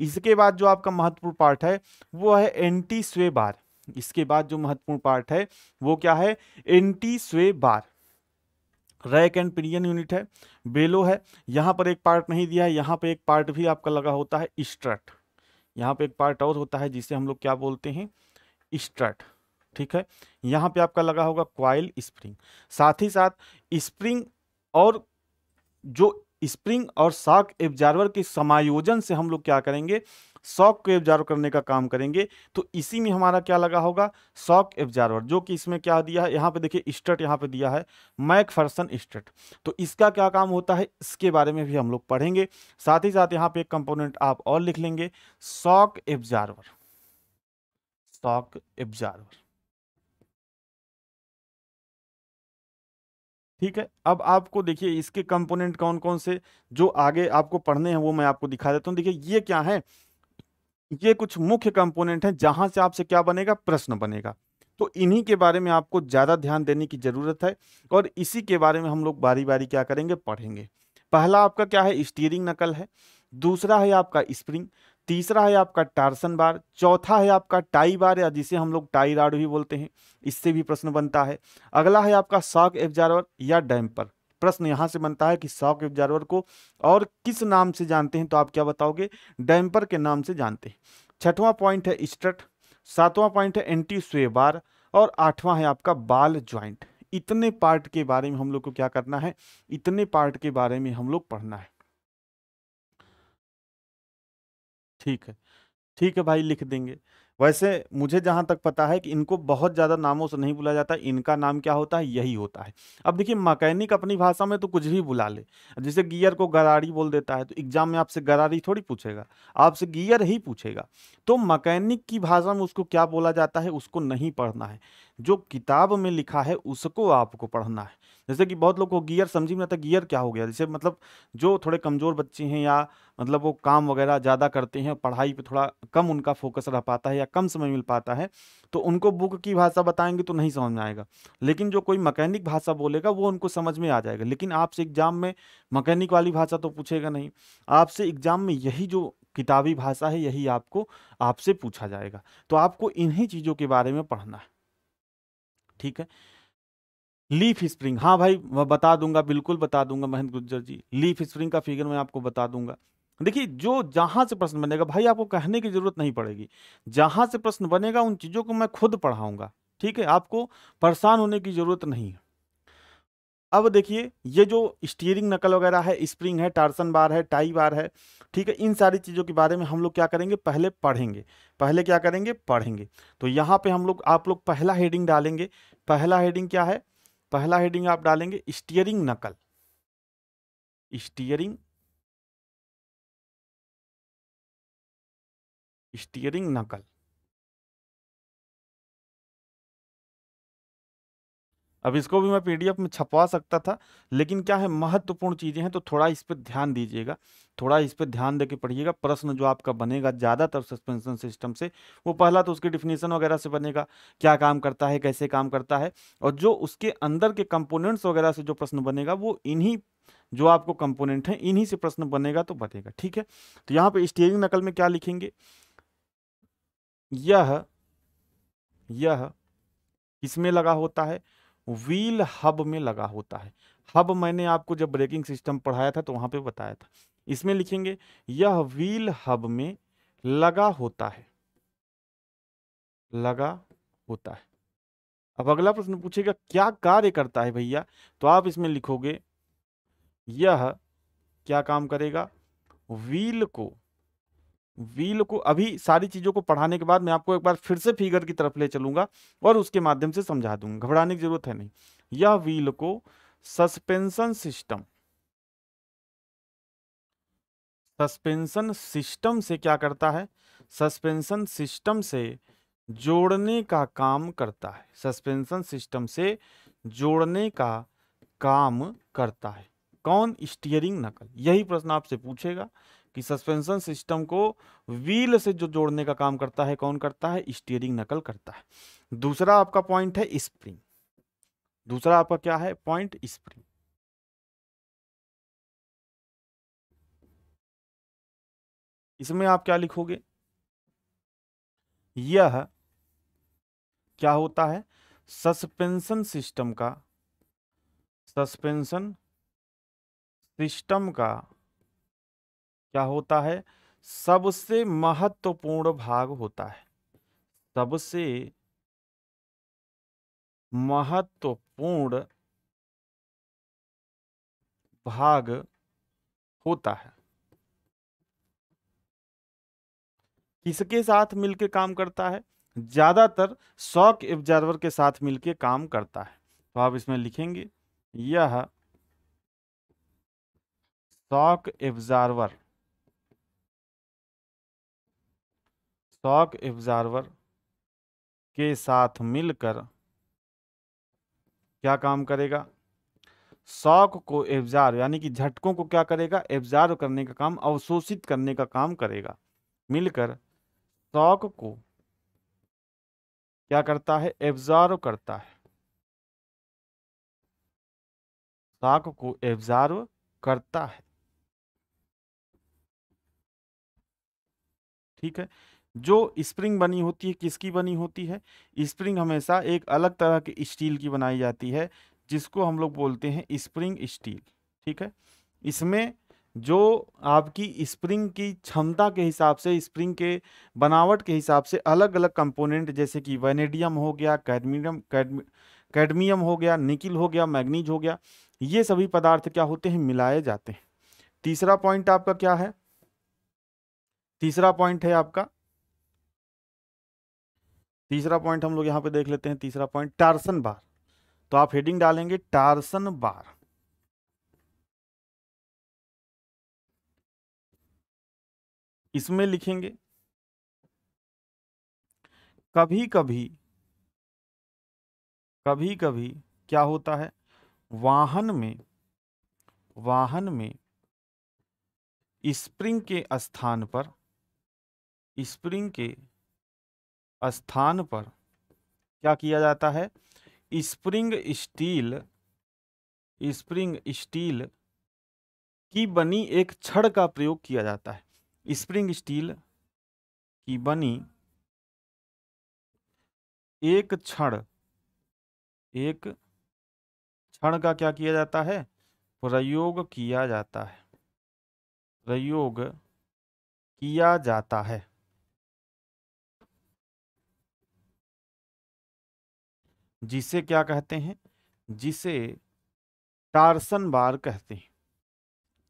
इसके बाद जो आपका महत्वपूर्ण पार्ट है वो है एंटी स्वे बार इसके बाद जो महत्वपूर्ण पार्ट है वो क्या है anti sway bar rack and pinion unit है बेलो है यहाँ पर एक पार्ट नहीं दिया है यहाँ पर एक पार्ट भी आपका लगा होता है स्ट्रट यहाँ पर एक पार्ट और होता है जिसे हम लोग क्या बोलते हैं स्ट्रट ठीक है यहाँ पे आपका लगा होगा क्वाइल स्प्रिंग साथ ही साथ स्प्रिंग और जो स्प्रिंग और साक एब्जार्वर के समायोजन से हम लोग क्या करेंगे शॉक को एब्जार्व करने का काम करेंगे तो इसी में हमारा क्या लगा होगा शॉक एब्जार्वर जो कि इसमें क्या दिया है यहाँ पे देखिए स्टट यहाँ पे दिया है मैक फर्सन स्टट तो इसका क्या काम होता है इसके बारे में भी हम लोग पढ़ेंगे साथ ही साथ यहाँ पे एक कंपोनेंट आप और लिख लेंगे शॉक एब्जार्वर शॉक एब्जार्वर ठीक है अब आपको देखिए इसके कंपोनेंट कौन कौन से जो आगे आपको पढ़ने हैं वो मैं आपको दिखा देता हूँ देखिए ये क्या है ये कुछ मुख्य कंपोनेंट हैं जहां से आपसे क्या बनेगा प्रश्न बनेगा तो इन्हीं के बारे में आपको ज़्यादा ध्यान देने की ज़रूरत है और इसी के बारे में हम लोग बारी बारी क्या करेंगे पढ़ेंगे पहला आपका क्या है स्टीयरिंग नकल है दूसरा है आपका स्प्रिंग तीसरा है आपका टार्सन बार चौथा है आपका टाई बार या जिसे हम लोग टाई राड भी बोलते हैं इससे भी प्रश्न बनता है अगला है आपका शॉक एब्जार्वर या डैम्पर प्रश्न यहाँ से बनता है कि शॉक ऑब्जर्वर को और किस नाम से जानते हैं तो आप क्या बताओगे डैम्पर के नाम से जानते हैं छठवां पॉइंट है स्ट्रट सातवां पॉइंट है एंटी स्वेबार और आठवां है आपका बाल ज्वाइंट इतने पार्ट के बारे में हम लोग को क्या करना है इतने पार्ट के बारे में हम लोग पढ़ना है ठीक है ठीक है भाई लिख देंगे वैसे मुझे जहाँ तक पता है कि इनको बहुत ज़्यादा नामों से नहीं बुला जाता इनका नाम क्या होता है यही होता है अब देखिए मकैनिक अपनी भाषा में तो कुछ भी बुला ले जैसे गियर को गरारी बोल देता है तो एग्जाम में आपसे गरारी थोड़ी पूछेगा आपसे गियर ही पूछेगा तो मकैनिक की भाषा में उसको क्या बोला जाता है उसको नहीं पढ़ना है जो किताब में लिखा है उसको आपको पढ़ना है जैसे कि बहुत लोग को गियर समझ में आता गियर क्या हो गया जैसे मतलब जो थोड़े कमज़ोर बच्चे हैं या मतलब वो काम वगैरह ज़्यादा करते हैं पढ़ाई पे थोड़ा कम उनका फोकस रह पाता है या कम समय मिल पाता है तो उनको बुक की भाषा बताएंगे तो नहीं समझ में आएगा लेकिन जो कोई मकैनिक भाषा बोलेगा वो उनको समझ में आ जाएगा लेकिन आपसे एग्ज़ाम में मकैनिक वाली भाषा तो पूछेगा नहीं आपसे एग्ज़ाम में यही जो किताबी भाषा है यही आपको आपसे पूछा जाएगा तो आपको इन्हीं चीज़ों के बारे में पढ़ना है ठीक है लीफ स्प्रिंग हाँ भाई मैं बता दूंगा बिल्कुल बता दूंगा महेंद्र गुज्जर जी लीफ स्प्रिंग का फिगर मैं आपको बता दूंगा देखिए जो जहाँ से प्रश्न बनेगा भाई आपको कहने की जरूरत नहीं पड़ेगी जहाँ से प्रश्न बनेगा उन चीज़ों को मैं खुद पढ़ाऊंगा ठीक है आपको परेशान होने की जरूरत नहीं है अब देखिए ये जो स्टीयरिंग नकल वगैरह है स्प्रिंग है टार्सन बार है टाई बार है ठीक है इन सारी चीज़ों के बारे में हम लोग क्या करेंगे पहले पढ़ेंगे पहले क्या करेंगे पढ़ेंगे तो यहाँ पे हम लोग आप लोग पहला हेडिंग डालेंगे पहला हेडिंग क्या है पहला हेडिंग आप डालेंगे स्टीयरिंग नकल स्टीयरिंग स्टीयरिंग नकल अब इसको भी मैं पीडीएफ में छपवा सकता था लेकिन क्या है महत्वपूर्ण चीज़ें हैं तो थोड़ा इस पर ध्यान दीजिएगा थोड़ा इस पर ध्यान देके पढ़िएगा प्रश्न जो आपका बनेगा ज़्यादातर सस्पेंशन सिस्टम से वो पहला तो उसकी डिफिनेशन वगैरह से बनेगा क्या काम करता है कैसे काम करता है और जो उसके अंदर के कंपोनेंट्स वगैरह से जो प्रश्न बनेगा वो इन्हीं जो आपको कंपोनेंट हैं इन्हीं से प्रश्न बनेगा तो बनेगा ठीक है तो यहाँ पर स्टेयरिंग नकल में क्या लिखेंगे यह यह इसमें लगा होता है व्हील हब में लगा होता है हब मैंने आपको जब ब्रेकिंग सिस्टम पढ़ाया था तो वहां पे बताया था इसमें लिखेंगे यह व्हील हब में लगा होता है लगा होता है अब अगला प्रश्न पूछेगा क्या कार्य करता है भैया तो आप इसमें लिखोगे यह क्या काम करेगा व्हील को व्हील को अभी सारी चीज़ों को पढ़ाने के बाद मैं आपको एक बार फिर से फिगर की तरफ ले चलूंगा और उसके माध्यम से समझा दूंगा घबराने की जरूरत है नहीं यह व्हील को सस्पेंशन सिस्टम सस्पेंशन सिस्टम से क्या करता है सस्पेंशन सिस्टम से जोड़ने का काम करता है सस्पेंशन सिस्टम से जोड़ने का काम करता है कौन स्टीयरिंग नकल यही प्रश्न आपसे पूछेगा कि सस्पेंशन सिस्टम को व्हील से जो जोड़ने का काम करता है कौन करता है स्टीयरिंग नकल करता है दूसरा आपका पॉइंट है स्प्रिंग दूसरा आपका क्या है पॉइंट स्प्रिंग इसमें आप क्या लिखोगे यह क्या होता है सस्पेंशन सिस्टम का सस्पेंशन सिस्टम का क्या होता है सबसे महत्वपूर्ण भाग होता है सबसे महत्वपूर्ण भाग होता है किसके साथ मिलके काम करता है ज्यादातर शॉक ऑब्जर्वर के साथ मिलके काम करता है तो आप इसमें लिखेंगे यह शॉक ऑब्जर्वर शॉक एब्जार्वर के साथ मिलकर क्या काम करेगा शॉक को एब्जार्व यानी कि झटकों को क्या करेगा एब्जार्व करने का काम अवशोषित करने का काम करेगा मिलकर शॉक को क्या करता है एब्जार्व करता है शॉक को एब्जार्व करता है ठीक है जो स्प्रिंग बनी होती है किसकी बनी होती है स्प्रिंग हमेशा एक अलग तरह की स्टील की बनाई जाती है जिसको हम लोग बोलते हैं स्प्रिंग स्टील ठीक है इसमें जो आपकी स्प्रिंग की क्षमता के हिसाब से स्प्रिंग के बनावट के हिसाब से अलग अलग कंपोनेंट जैसे कि वेनेडियम हो गया कैडमियम कैडमियम हो गया निकिल हो गया मैग्नीज हो गया ये सभी पदार्थ क्या होते हैं मिलाए जाते हैं तीसरा पॉइंट आपका क्या है तीसरा पॉइंट है आपका तीसरा पॉइंट हम लोग यहाँ पे देख लेते हैं तीसरा पॉइंट टार्सन बार तो आप हेडिंग डालेंगे टार्सन बार इसमें लिखेंगे कभी कभी कभी कभी क्या होता है वाहन में वाहन में स्प्रिंग के स्थान पर स्प्रिंग के स्थान पर क्या किया जाता है स्प्रिंग स्टील स्प्रिंग स्टील की बनी एक छड़ का प्रयोग किया जाता है स्प्रिंग स्टील की बनी एक क्षण एक क्षण का क्या किया जाता है प्रयोग किया जाता है प्रयोग किया जाता है जिसे क्या कहते हैं जिसे टारसन बार कहते हैं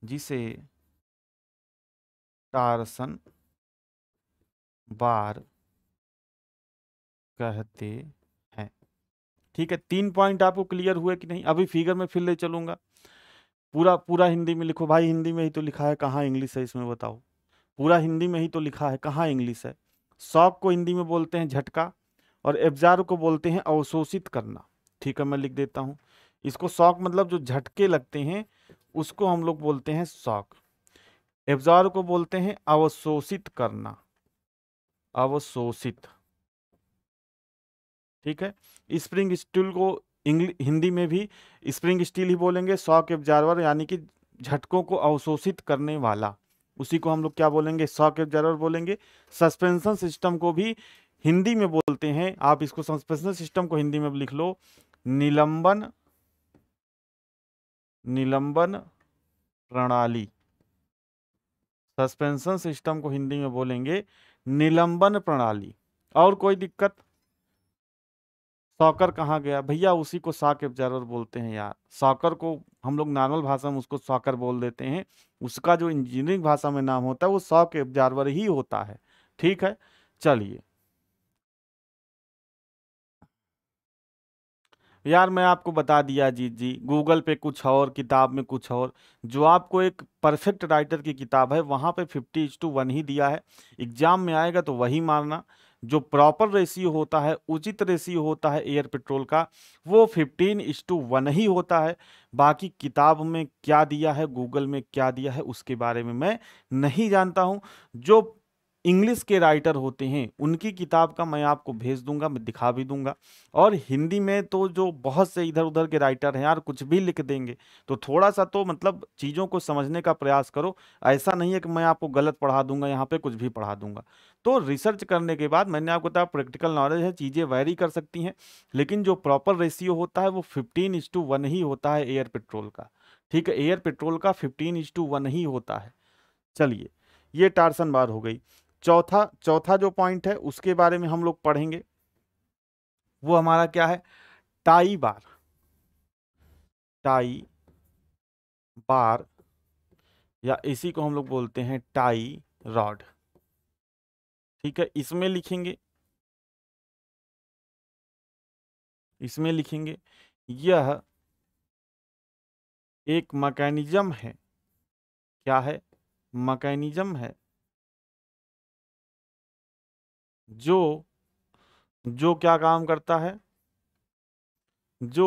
जिसे टारसन बार कहते हैं ठीक है तीन पॉइंट आपको क्लियर हुए कि नहीं अभी फिगर में फिर ले चलूंगा पूरा पूरा हिंदी में लिखो भाई हिंदी में ही तो लिखा है कहाँ इंग्लिश है इसमें बताओ पूरा हिंदी में ही तो लिखा है कहाँ इंग्लिश है शौक को हिंदी में बोलते हैं झटका और एब्जार्व को बोलते हैं अवशोषित करना ठीक है मैं लिख देता हूँ इसको शौक मतलब जो झटके लगते हैं उसको हम लोग बोलते हैं शौक एब्जार को बोलते हैं अवशोषित करना अवशोषित ठीक है स्प्रिंग स्टील को इंग्लिश हिंदी में भी स्प्रिंग स्टील ही बोलेंगे शौक एब्जार्वर यानी कि झटकों को अवशोषित करने वाला उसी को हम लोग क्या बोलेंगे शॉक एब्जार्वर बोलेंगे सस्पेंशन सिस्टम को भी हिंदी में बोलते हैं आप इसको सस्पेंशन सिस्टम को हिंदी में लिख लो निलंबन निलंबन प्रणाली सस्पेंशन सिस्टम को हिंदी में बोलेंगे निलंबन प्रणाली और कोई दिक्कत सॉकर कहाँ गया भैया उसी को साक ऑब्जर्वर बोलते हैं यार सॉकर को हम लोग नॉर्मल भाषा में उसको सॉकर बोल देते हैं उसका जो इंजीनियरिंग भाषा में नाम होता है वो सॉक ऑब्जर्वर ही होता है ठीक है चलिए यार मैं आपको बता दिया जीत जी गूगल पे कुछ और किताब में कुछ और जो आपको एक परफेक्ट राइटर की किताब है वहाँ पे फिफ्टी इज टू वन ही दिया है एग्जाम में आएगा तो वही मारना जो प्रॉपर रेशियो होता है उचित रेशियो होता है एयर पेट्रोल का वो फिफ्टीन इज टू वन ही होता है बाकी किताब में क्या दिया है गूगल में क्या दिया है उसके बारे में मैं नहीं जानता हूँ जो इंग्लिश के राइटर होते हैं उनकी किताब का मैं आपको भेज दूंगा मैं दिखा भी दूंगा और हिंदी में तो जो बहुत से इधर उधर के राइटर हैं यार कुछ भी लिख देंगे तो थोड़ा सा तो मतलब चीज़ों को समझने का प्रयास करो ऐसा नहीं है कि मैं आपको गलत पढ़ा दूंगा यहाँ पे कुछ भी पढ़ा दूंगा तो रिसर्च करने के बाद मैंने आपको बताया प्रैक्टिकल नॉलेज है चीज़ें वैरी कर सकती हैं लेकिन जो प्रॉपर रेशियो होता है वो फिफ्टीन टू वन ही होता है एयर पेट्रोल का ठीक है एयर पेट्रोल का फिफ्टीन टू वन ही होता है चलिए ये टारसन बार हो गई चौथा चौथा जो पॉइंट है उसके बारे में हम लोग पढ़ेंगे वो हमारा क्या है टाई बार टाई बार या इसी को हम लोग बोलते हैं टाई रॉड ठीक है इसमें लिखेंगे इसमें लिखेंगे यह एक मकैनिज्म है क्या है मकैनिज्म है जो जो क्या काम करता है जो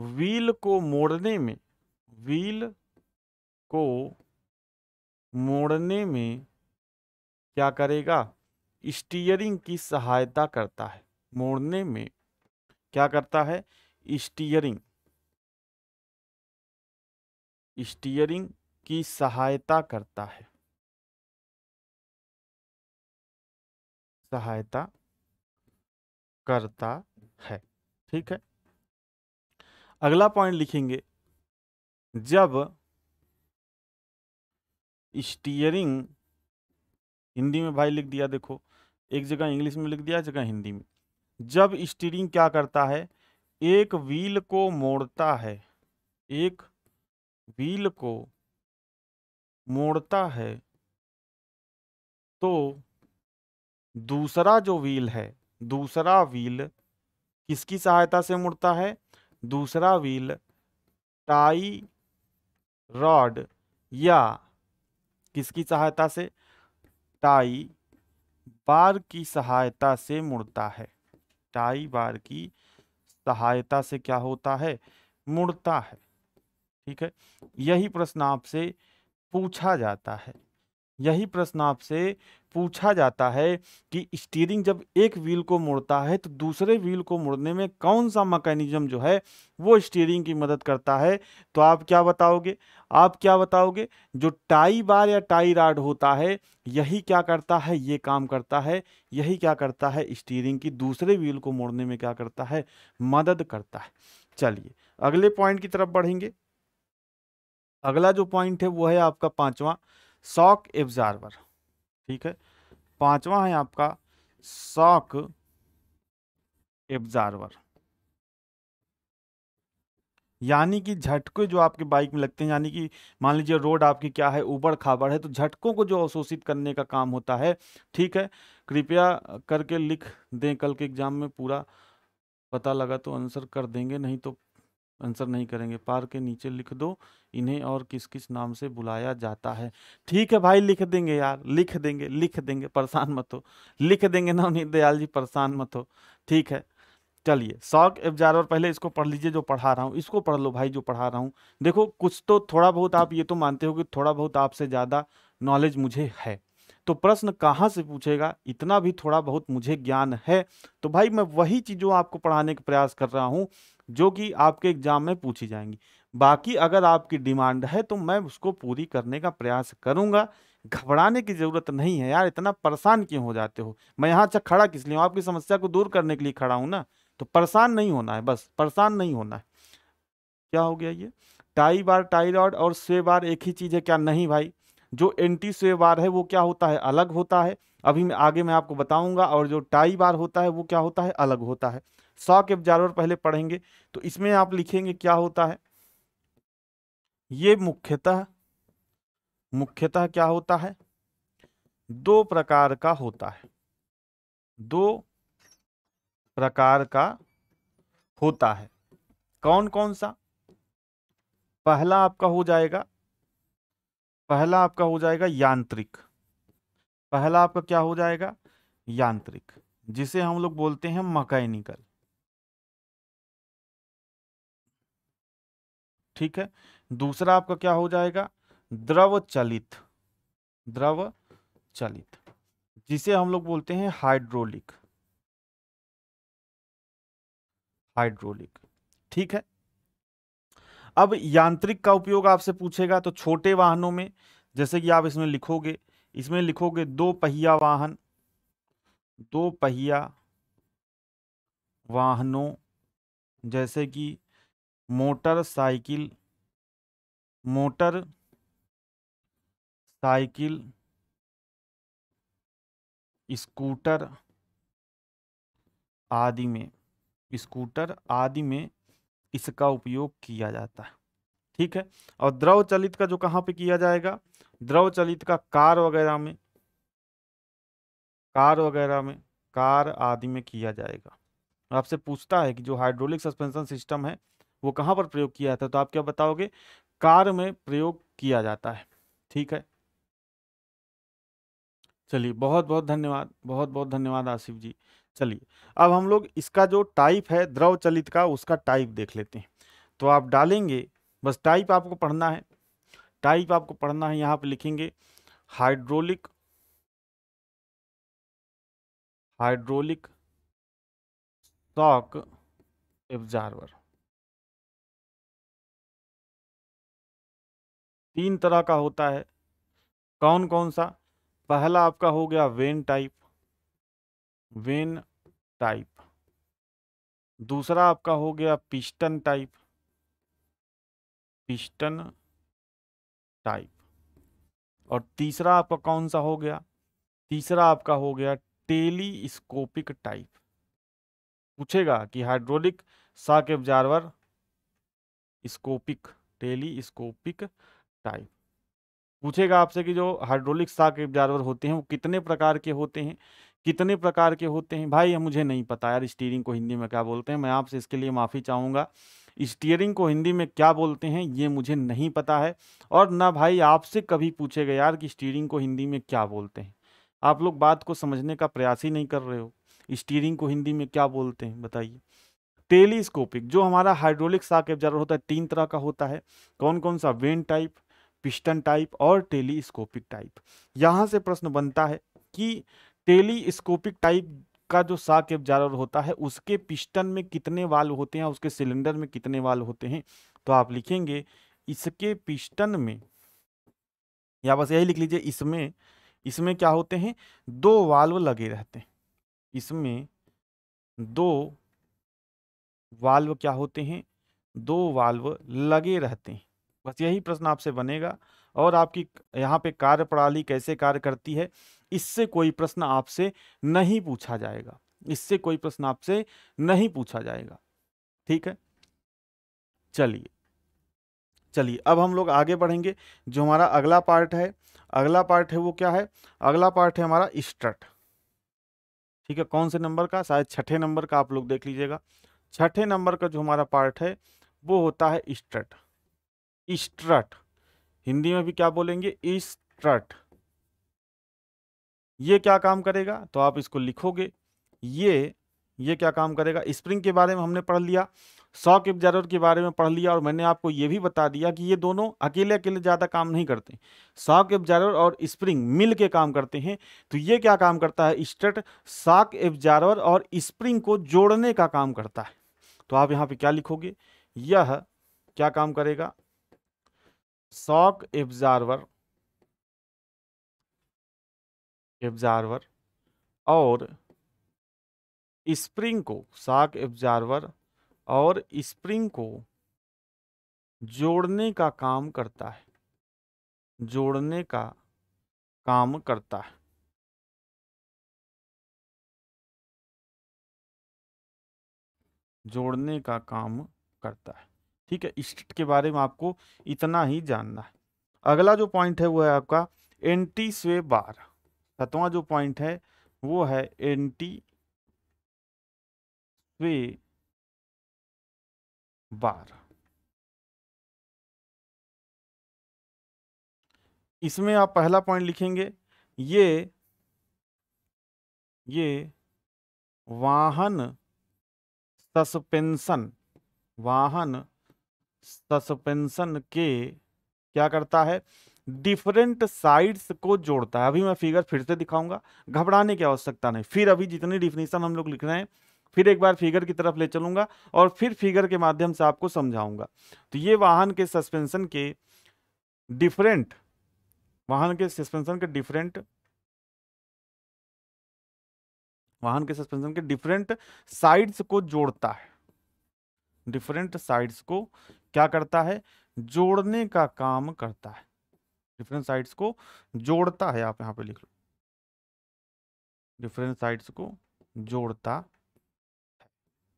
व्हील को मोड़ने में व्हील को मोड़ने में क्या करेगा स्टीयरिंग की सहायता करता है मोड़ने में क्या करता है स्टीयरिंग स्टीयरिंग की सहायता करता है सहायता करता है ठीक है अगला पॉइंट लिखेंगे जब स्टीयरिंग हिंदी में भाई लिख दिया देखो एक जगह इंग्लिश में लिख दिया जगह हिंदी में जब स्टीयरिंग क्या करता है एक व्हील को मोड़ता है एक व्हील को मोड़ता है तो दूसरा जो व्हील है दूसरा व्हील किसकी सहायता से मुड़ता है दूसरा व्हील टाई रॉड या किसकी सहायता से टाई बार की सहायता से मुड़ता है टाई बार की सहायता से क्या होता है मुड़ता है ठीक है यही प्रश्न आपसे पूछा जाता है यही प्रश्न आपसे पूछा जाता है कि स्टीयरिंग जब एक व्हील को मुड़ता है तो दूसरे व्हील को मुड़ने में कौन सा मैकेनिज्म जो है वो स्टीयरिंग की मदद करता है तो आप क्या बताओगे आप क्या बताओगे जो टाई बार या टाई राड होता है यही क्या करता है ये काम करता है यही क्या करता है स्टीयरिंग की दूसरे व्हील को मोड़ने में क्या करता है मदद करता है चलिए अगले पॉइंट की तरफ बढ़ेंगे अगला जो पॉइंट है वो है आपका पांचवा शॉक एब्जार्वर ठीक है पांचवा है आपका शॉक एब्जार्वर यानी कि झटके जो आपके बाइक में लगते हैं यानी कि मान लीजिए रोड आपकी क्या है उबड़ खाबड़ है तो झटकों को जो अवशोषित करने का काम होता है ठीक है कृपया करके लिख दें कल के एग्जाम में पूरा पता लगा तो आंसर कर देंगे नहीं तो आंसर नहीं करेंगे पार के नीचे लिख दो इन्हें और किस किस नाम से बुलाया जाता है ठीक है भाई लिख देंगे यार लिख देंगे लिख देंगे परेशान मत हो लिख देंगे नवनीत दयाल जी परेशान मत हो ठीक है चलिए शौक एब्जारवर पहले इसको पढ़ लीजिए जो पढ़ा रहा हूँ इसको पढ़ लो भाई जो पढ़ा रहा हूँ देखो कुछ तो थोड़ा बहुत आप ये तो मानते हो कि थोड़ा बहुत आपसे ज़्यादा नॉलेज मुझे है तो प्रश्न कहाँ से पूछेगा इतना भी थोड़ा बहुत मुझे ज्ञान है तो भाई मैं वही चीज़ों आपको पढ़ाने का प्रयास कर रहा हूँ जो कि आपके एग्ज़ाम में पूछी जाएंगी बाकी अगर आपकी डिमांड है तो मैं उसको पूरी करने का प्रयास करूंगा घबराने की ज़रूरत नहीं है यार इतना परेशान क्यों हो जाते हो मैं यहाँ अच्छा खड़ा किस लिए हूँ आपकी समस्या को दूर करने के लिए खड़ा हूँ ना तो परेशान नहीं होना है बस परेशान नहीं होना है क्या हो गया ये टाई बार टाई रॉड और स्वे बार एक ही चीज़ है क्या नहीं भाई जो एंटी स्वे बार है वो क्या होता है अलग होता है अभी मैं आगे मैं आपको बताऊंगा और जो टाई बार होता है वो क्या होता है अलग होता है शॉक एब्जार्वर पहले पढ़ेंगे तो इसमें आप लिखेंगे क्या होता है ये मुख्यतः मुख्यतः क्या होता है दो प्रकार का होता है दो प्रकार का होता है कौन कौन सा पहला आपका हो जाएगा पहला आपका हो जाएगा यांत्रिक पहला आपका क्या हो जाएगा यांत्रिक जिसे हम लोग बोलते हैं मकैनिकल ठीक है दूसरा आपका क्या हो जाएगा द्रव चलित द्रव चलित जिसे हम लोग बोलते हैं हाइड्रोलिक हाइड्रोलिक ठीक है अब यांत्रिक का उपयोग आपसे पूछेगा तो छोटे वाहनों में जैसे कि आप इसमें लिखोगे इसमें लिखोगे दो पहिया वाहन दो पहिया वाहनों जैसे कि मोटरसाइकिल मोटर साइकिल स्कूटर आदि में स्कूटर आदि में इसका उपयोग किया जाता है ठीक है और द्रव चलित का जो कहाँ पे किया जाएगा द्रव चलित का कार वगैरह में कार वगैरह में कार आदि में किया जाएगा आपसे पूछता है कि जो हाइड्रोलिक सस्पेंशन सिस्टम है वो कहाँ पर प्रयोग किया जाता है तो आप क्या बताओगे कार में प्रयोग किया जाता है ठीक है चलिए बहुत बहुत धन्यवाद बहुत बहुत धन्यवाद आसिफ जी चलिए अब हम लोग इसका जो टाइप है द्रव चलित का उसका टाइप देख लेते हैं तो आप डालेंगे बस टाइप आपको पढ़ना है टाइप आपको पढ़ना है यहाँ पर लिखेंगे हाइड्रोलिक हाइड्रोलिक शॉक एब्जार्वर तीन तरह का होता है कौन कौन सा पहला आपका हो गया वेन टाइप वेन टाइप दूसरा आपका हो गया पिस्टन टाइप पिस्टन टाइप और तीसरा आपका कौन सा हो गया तीसरा आपका हो गया टेलीस्कोपिक टाइप पूछेगा कि हाइड्रोलिक साक एब्जार्वर स्कोपिक टेलीस्कोपिक टाइप पूछेगा आपसे कि जो हाइड्रोलिक साक एब्जार्वर होते हैं वो कितने प्रकार के होते हैं कितने प्रकार के होते हैं भाई मुझे नहीं पता यार स्टीयरिंग को हिंदी में क्या बोलते हैं मैं आपसे इसके लिए माफ़ी चाहूँगा स्टीयरिंग को हिंदी में क्या बोलते हैं ये मुझे नहीं पता है और ना भाई आपसे कभी पूछेगा यार कि स्टीयरिंग को हिंदी में क्या बोलते हैं आप लोग बात को समझने का प्रयास ही नहीं कर रहे हो स्टीयरिंग को हिंदी में क्या बोलते हैं बताइए टेलीस्कोपिक जो हमारा हाइड्रोलिक साक एब्जर्वर होता है तीन तरह का होता है कौन कौन सा वेन टाइप पिस्टन टाइप और टेलीस्कोपिक टाइप यहाँ से प्रश्न बनता है कि टेलीस्कोपिक टाइप का जो साक एब्जारर होता है उसके पिस्टन में कितने वाल होते हैं उसके सिलेंडर में कितने वाल होते हैं तो आप लिखेंगे इसके पिस्टन में या बस यही लिख लीजिए इसमें इसमें क्या होते हैं दो वाल्व लगे रहते हैं इसमें दो वाल्व क्या होते हैं दो वाल्व लगे रहते हैं बस यही प्रश्न आपसे बनेगा और आपकी यहाँ पे कार्य प्रणाली कैसे कार्य करती है इससे कोई प्रश्न आपसे नहीं पूछा जाएगा इससे कोई प्रश्न आपसे नहीं पूछा जाएगा ठीक है चलिए चलिए अब हम लोग आगे बढ़ेंगे जो हमारा अगला पार्ट है अगला पार्ट है वो क्या है अगला पार्ट है हमारा स्ट्रट ठीक है कौन से नंबर का शायद छठे नंबर का आप लोग देख लीजिएगा छठे नंबर का जो हमारा पार्ट है वो होता है स्ट्रट स्ट्रट हिंदी में भी क्या बोलेंगे स्ट्रट ये क्या काम करेगा तो आप इसको लिखोगे ये ये क्या काम करेगा स्प्रिंग के बारे में हमने पढ़ लिया शॉक एब्जर्वर के बारे में पढ़ लिया और मैंने आपको ये भी बता दिया कि ये दोनों अकेले अकेले ज़्यादा काम नहीं करते शॉक एब्जर्वर और स्प्रिंग मिल के काम करते हैं तो ये क्या काम करता है स्ट्रट शॉक एब्जर्वर और स्प्रिंग को जोड़ने का काम करता है तो आप यहाँ पे क्या लिखोगे यह क्या काम करेगा शॉक एब्जार्वर एब्जार्वर और स्प्रिंग को शॉक एब्जार्वर और स्प्रिंग को जोड़ने का काम करता है जोड़ने का काम करता है जोड़ने का काम करता है ठीक है स्टेट के बारे में आपको इतना ही जानना है अगला जो पॉइंट है वो है आपका एंटी स्वे बार सतवा जो पॉइंट है वो है एंटी स्वे बार इसमें आप पहला पॉइंट लिखेंगे ये ये वाहन सस्पेंशन वाहन सस्पेंशन के क्या करता है डिफरेंट साइड्स को जोड़ता है अभी मैं फिगर फिर से दिखाऊंगा घबराने की आवश्यकता नहीं फिर अभी जितनी डिफिनीशन हम लोग लिख रहे हैं फिर एक बार फिगर की तरफ ले चलूंगा और फिर फिगर के माध्यम से आपको समझाऊंगा तो ये वाहन के सस्पेंशन के डिफरेंट वाहन के सस्पेंशन के डिफरेंट वाहन के सस्पेंशन के डिफरेंट साइड्स को जोड़ता है डिफरेंट साइड्स को क्या करता है जोड़ने का काम करता है डिफरेंट साइड्स को जोड़ता है आप यहां पे लिख लो डिफरेंट साइड्स को जोड़ता है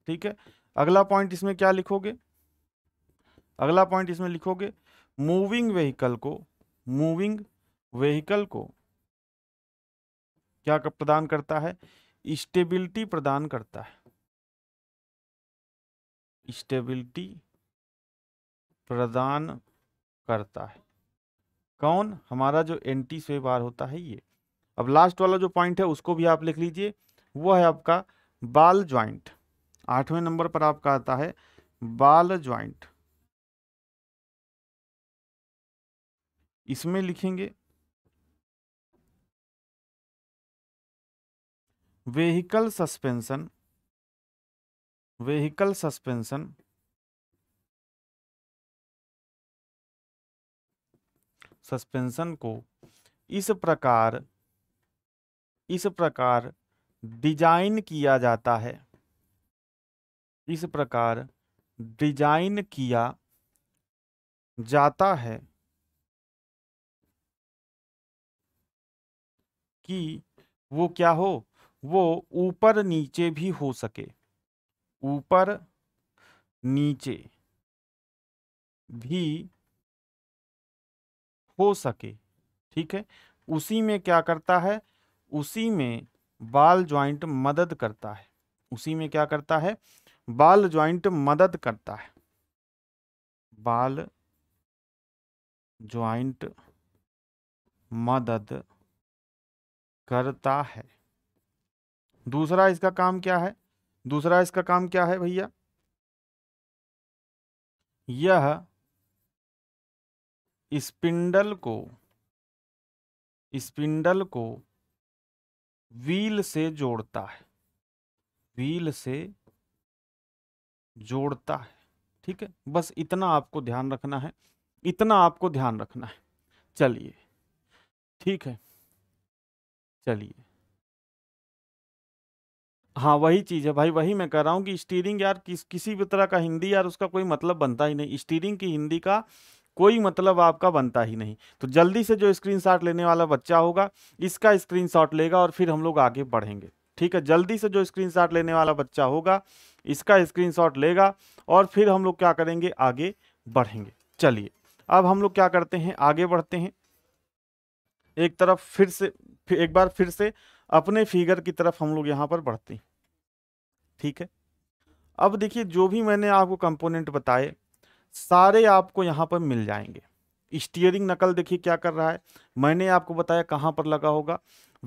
ठीक है अगला पॉइंट इसमें क्या लिखोगे अगला पॉइंट इसमें लिखोगे मूविंग व्हीकल को मूविंग व्हीकल को क्या प्रदान करता है स्टेबिलिटी प्रदान करता है स्टेबिलिटी प्रदान करता है कौन हमारा जो एंटी स्वे बार होता है ये अब लास्ट वाला जो पॉइंट है उसको भी आप लिख लीजिए वो है आपका बाल ज्वाइंट आठवें नंबर पर आपका आता है बाल ज्वाइंट इसमें लिखेंगे vehicle suspension vehicle suspension suspension को इस प्रकार इस प्रकार डिजाइन किया जाता है इस प्रकार डिजाइन किया जाता है कि वो क्या हो वो ऊपर नीचे भी हो सके ऊपर नीचे भी हो सके ठीक है उसी में क्या करता है उसी में बाल ज्वाइंट मदद करता है उसी में क्या करता है बाल ज्वाइंट मदद करता है बाल ज्वाइंट मदद करता है दूसरा इसका काम क्या है दूसरा इसका काम क्या है भैया यह स्पिंडल को स्पिंडल को व्हील से जोड़ता है व्हील से जोड़ता है ठीक है बस इतना आपको ध्यान रखना है इतना आपको ध्यान रखना है चलिए ठीक है चलिए हाँ वही चीज़ है भाई वही मैं कह रहा हूं कि स्टीयरिंग यार किस किसी भी तरह का हिंदी यार उसका कोई मतलब बनता ही नहीं स्टीयरिंग की हिंदी का कोई मतलब आपका बनता ही नहीं तो जल्दी से जो स्क्रीनशॉट लेने वाला बच्चा होगा इसका स्क्रीनशॉट लेगा और फिर हम लोग आगे बढ़ेंगे ठीक है जल्दी से जो स्क्रीनशॉट लेने वाला बच्चा होगा इसका स्क्रीनशॉट लेगा और फिर हम लोग क्या करेंगे आगे बढ़ेंगे चलिए अब हम लोग क्या करते हैं आगे बढ़ते हैं एक तरफ फिर से एक बार फिर से अपने फिगर की तरफ हम लोग यहाँ पर बढ़ते हैं ठीक है अब देखिए जो भी मैंने आपको कंपोनेंट बताए सारे आपको यहाँ पर मिल जाएंगे स्टीयरिंग नकल देखिए क्या कर रहा है मैंने आपको बताया कहाँ पर लगा होगा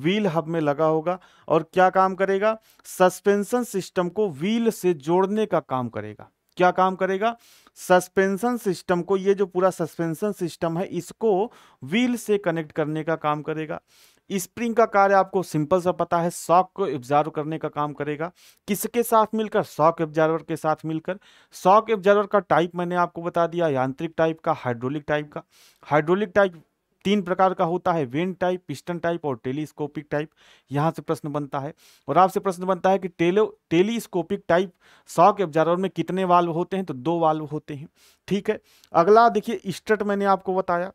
व्हील हब में लगा होगा और क्या काम करेगा सस्पेंशन सिस्टम को व्हील से जोड़ने का काम करेगा क्या काम करेगा सस्पेंशन सिस्टम को ये जो पूरा सस्पेंशन सिस्टम है इसको व्हील से कनेक्ट करने का काम करेगा स्प्रिंग का कार्य आपको सिंपल सा पता है शॉक को ऑब्जर्व करने का काम करेगा किसके साथ मिलकर शॉक ऑब्जर्वर के साथ मिलकर शॉक ऑब्जर्वर का टाइप मैंने आपको बता दिया यांत्रिक टाइप का हाइड्रोलिक टाइप का हाइड्रोलिक टाइप तीन प्रकार का होता है वेन टाइप पिस्टन टाइप और टेलीस्कोपिक टाइप यहाँ से प्रश्न बनता है और आपसे प्रश्न बनता है कि टेलो टेलीस्कोपिक टाइप शॉक ऑब्जर्वर में कितने वाल्व होते हैं तो दो वाल्व होते हैं ठीक है अगला देखिए स्ट्रट मैंने आपको बताया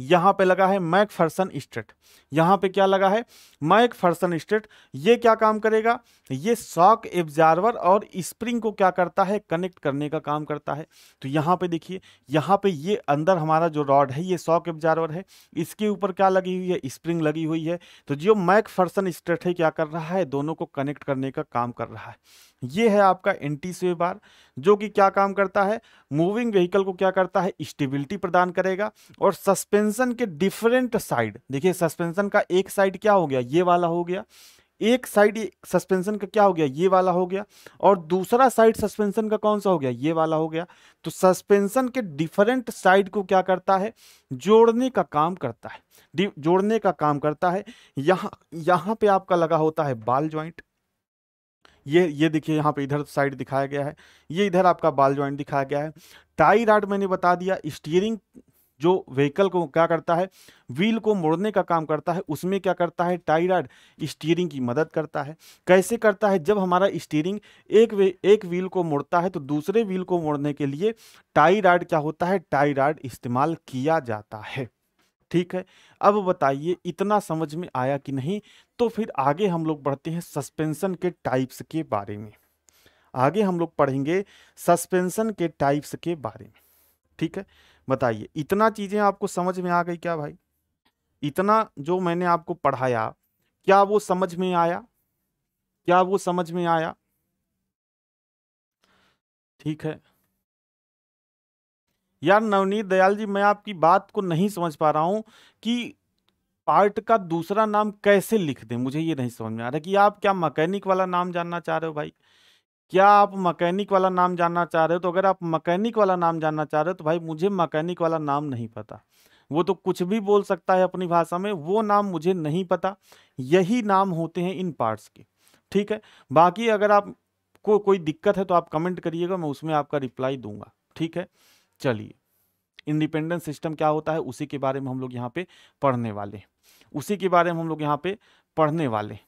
यहाँ पे लगा है मैक फर्सन स्टेट यहाँ पे क्या लगा है मैक फर्सन स्टेट ये क्या काम करेगा ये शॉक एब्जार्वर और स्प्रिंग को क्या करता है कनेक्ट करने का काम करता है तो यहाँ पे देखिए यहाँ पे ये अंदर हमारा जो रॉड है ये शॉक एब्जार्वर है इसके ऊपर क्या लगी हुई है स्प्रिंग लगी हुई है तो जो मैक फर्सन स्टेट है क्या कर रहा है दोनों को कनेक्ट करने का काम कर रहा है ये है आपका एंटी स्वे बार जो कि क्या काम करता है मूविंग व्हीकल को क्या करता है स्टेबिलिटी प्रदान करेगा और सस्पेंस सस्पेंशन के डिफरेंट साइड देखिए सस्पेंशन का एक साइड क्या हो गया ये वाला हो गया एक साइड सस्पेंशन का क्या हो गया ये वाला हो गया और दूसरा साइड सस्पेंशन का कौन सा हो गया ये वाला हो गया तो सस्पेंशन के डिफरेंट साइड को क्या करता है जोड़ने का काम करता है जोड़ने का काम करता है यहाँ यहाँ पे आपका लगा होता है बाल ज्वाइंट ये ये देखिए यहाँ पे इधर साइड दिखाया गया है ये इधर आपका बाल ज्वाइंट दिखाया गया है टाई राड मैंने बता दिया स्टीयरिंग जो व्हीकल को क्या करता है व्हील को मोड़ने का काम करता है उसमें क्या करता है टाई रॉड स्टीयरिंग की मदद करता है कैसे करता है जब हमारा स्टीयरिंग एक वे एक व्हील को मोड़ता है तो दूसरे व्हील को मोड़ने के लिए टाई रॉड क्या होता है टाई रॉड इस्तेमाल किया जाता है ठीक है अब बताइए इतना समझ में आया कि नहीं तो फिर आगे हम लोग बढ़ते हैं सस्पेंशन के टाइप्स के बारे में आगे हम लोग पढ़ेंगे सस्पेंशन के टाइप्स के बारे में ठीक है बताइए इतना चीज़ें आपको समझ में आ गई क्या भाई इतना जो मैंने आपको पढ़ाया क्या वो समझ में आया क्या वो समझ में आया ठीक है यार नवनीत दयाल जी मैं आपकी बात को नहीं समझ पा रहा हूं कि पार्ट का दूसरा नाम कैसे लिख दें मुझे ये नहीं समझ में आ रहा कि आप क्या मैकेनिक वाला नाम जानना चाह रहे हो भाई क्या आप मकैनिक वाला नाम जानना चाह रहे हो तो अगर आप मकैनिक वाला नाम जानना चाह रहे हो तो भाई मुझे मकैनिक वाला नाम नहीं पता वो तो कुछ भी बोल सकता है अपनी भाषा में वो नाम मुझे नहीं पता यही नाम होते हैं इन पार्ट्स के ठीक है बाकी अगर आपको कोई दिक्कत है तो आप कमेंट करिएगा मैं उसमें आपका रिप्लाई दूंगा ठीक है चलिए इंडिपेंडेंट सिस्टम क्या होता है उसी के बारे में हम लोग यहाँ पे पढ़ने वाले हैं उसी के बारे में हम लोग यहाँ पे पढ़ने वाले हैं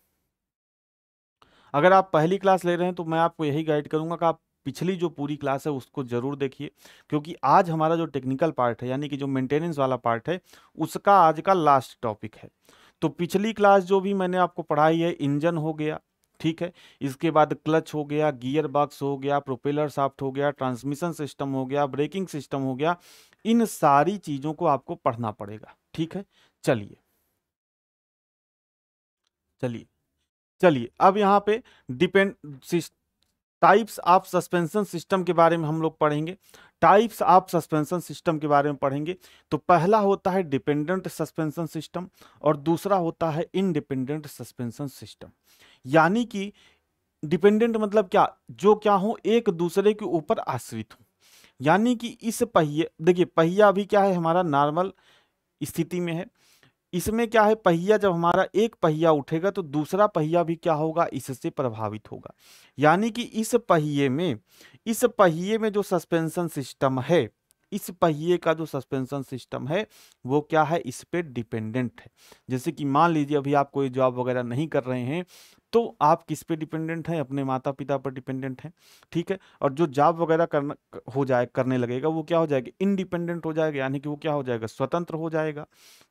अगर आप पहली क्लास ले रहे हैं तो मैं आपको यही गाइड करूंगा कि आप पिछली जो पूरी क्लास है उसको ज़रूर देखिए क्योंकि आज हमारा जो टेक्निकल पार्ट है यानी कि जो मेंटेनेंस वाला पार्ट है उसका आज का लास्ट टॉपिक है तो पिछली क्लास जो भी मैंने आपको पढ़ाई है इंजन हो गया ठीक है इसके बाद क्लच हो गया गियर बॉक्स हो गया प्रोपेलर साफ्ट हो गया ट्रांसमिशन सिस्टम हो गया ब्रेकिंग सिस्टम हो गया इन सारी चीज़ों को आपको पढ़ना पड़ेगा ठीक है चलिए चलिए चलिए अब यहाँ पे depend types of suspension system के बारे में हम लोग पढ़ेंगे टाइप्स ऑफ सस्पेंशन सिस्टम के बारे में पढ़ेंगे तो पहला होता है डिपेंडेंट सस्पेंशन सिस्टम और दूसरा होता है इनडिपेंडेंट सस्पेंशन सिस्टम यानी कि डिपेंडेंट मतलब क्या जो क्या हो एक दूसरे के ऊपर आश्रित हो यानी कि इस पहिए देखिए पहिया भी क्या है हमारा नॉर्मल स्थिति में है इसमें क्या है पहिया जब हमारा एक पहिया उठेगा तो दूसरा पहिया भी क्या होगा इससे प्रभावित होगा यानी कि इस पहिए में इस पहिए में जो सस्पेंशन सिस्टम है इस पहिए का जो सस्पेंशन सिस्टम है वो क्या है इस पर डिपेंडेंट है जैसे कि मान लीजिए अभी आप कोई जॉब वगैरह नहीं कर रहे हैं तो आप किस पे डिपेंडेंट हैं अपने माता पिता पर डिपेंडेंट हैं ठीक है और जो जॉब वगैरह करना हो जाए करने लगेगा वो क्या हो जाएगा इनडिपेंडेंट हो जाएगा यानी कि वो क्या हो जाएगा स्वतंत्र हो जाएगा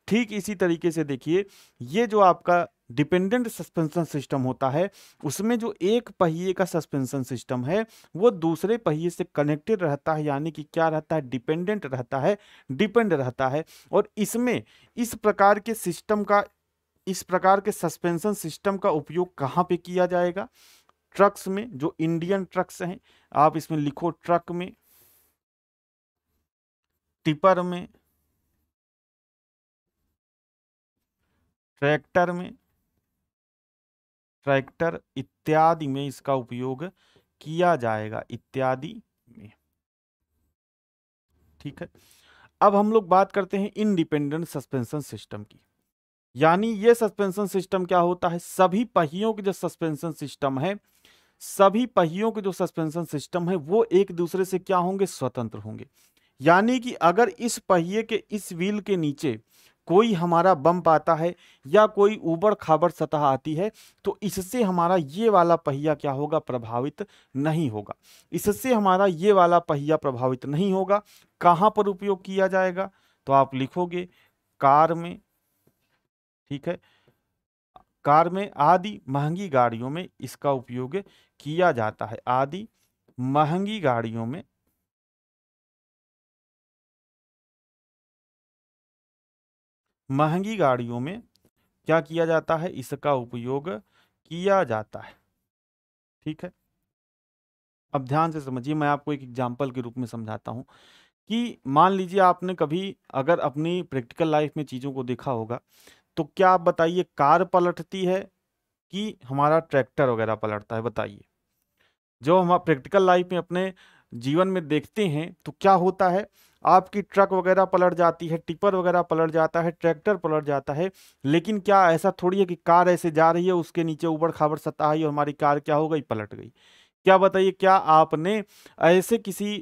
ठीक इसी तरीके से देखिए ये जो आपका डिपेंडेंट सस्पेंशन सिस्टम होता है उसमें जो एक पहिए का सस्पेंशन सिस्टम है वो दूसरे पहिए से कनेक्टेड रहता है यानी कि क्या रहता है डिपेंडेंट रहता है डिपेंड रहता है और इसमें इस प्रकार के सिस्टम का इस प्रकार के सस्पेंशन सिस्टम का उपयोग कहाँ पे किया जाएगा ट्रक्स में जो इंडियन ट्रक्स हैं आप इसमें लिखो ट्रक में टिपर में ट्रैक्टर में ट्रैक्टर इत्यादि में इसका उपयोग किया जाएगा इत्यादि में ठीक है अब हम लोग बात करते हैं इंडिपेंडेंट सस्पेंशन सिस्टम की यानी ये सस्पेंशन सिस्टम क्या होता है सभी पहियों के जो सस्पेंशन सिस्टम है सभी पहियों के जो सस्पेंशन सिस्टम है वो एक दूसरे से क्या होंगे स्वतंत्र होंगे यानी कि अगर इस पहिए के इस व्हील के नीचे कोई हमारा बम्प आता है या कोई ऊबड़ खाबड़ सतह आती है तो इससे हमारा ये वाला पहिया क्या होगा प्रभावित नहीं होगा इससे हमारा ये वाला पहिया प्रभावित नहीं होगा कहाँ पर उपयोग किया जाएगा तो आप लिखोगे कार में ठीक है कार में आदि महंगी गाड़ियों में इसका उपयोग किया जाता है आदि महंगी गाड़ियों में महंगी गाड़ियों में क्या किया जाता है इसका उपयोग किया जाता है ठीक है अब ध्यान से समझिए मैं आपको एक एग्जाम्पल के रूप में समझाता हूं कि मान लीजिए आपने कभी अगर अपनी प्रैक्टिकल लाइफ में चीज़ों को देखा होगा तो क्या आप बताइए कार पलटती है कि हमारा ट्रैक्टर वगैरह पलटता है बताइए जो हम प्रैक्टिकल लाइफ में अपने जीवन में देखते हैं तो क्या होता है आपकी ट्रक वगैरह पलट जाती है टिपर वगैरह पलट जाता है ट्रैक्टर पलट जाता है लेकिन क्या ऐसा थोड़ी है कि कार ऐसे जा रही है उसके नीचे उबड़ खाबड़ सता है और हमारी कार क्या हो गई पलट गई क्या बताइए क्या आपने ऐसे किसी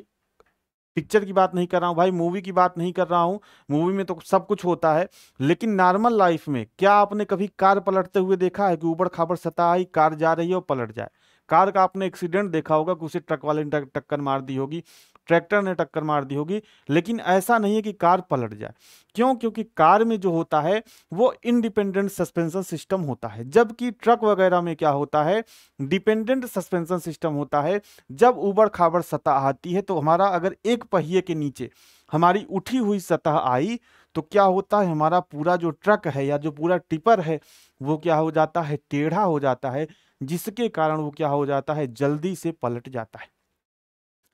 पिक्चर की बात नहीं कर रहा हूँ भाई मूवी की बात नहीं कर रहा हूँ मूवी में तो सब कुछ होता है लेकिन नॉर्मल लाइफ में क्या आपने कभी कार पलटते हुए देखा है कि ऊबड़ खाबड़ सता आई कार जा रही है और पलट जाए कार का आपने एक्सीडेंट देखा होगा कि उसे ट्रक वाले ने टक्कर मार दी होगी ट्रैक्टर ने टक्कर मार दी होगी लेकिन ऐसा नहीं है कि कार पलट जाए क्यों क्योंकि कार में जो होता है वो इंडिपेंडेंट सस्पेंशन सिस्टम होता है जबकि ट्रक वगैरह में क्या होता है डिपेंडेंट सस्पेंशन सिस्टम होता है जब उबड़ खाबड़ सतह आती है तो हमारा अगर एक पहिए के नीचे हमारी उठी हुई सतह आई तो क्या होता है हमारा पूरा जो ट्रक है या जो पूरा टिपर है वो क्या हो जाता है टेढ़ा हो जाता है जिसके कारण वो क्या हो जाता है जल्दी से पलट जाता है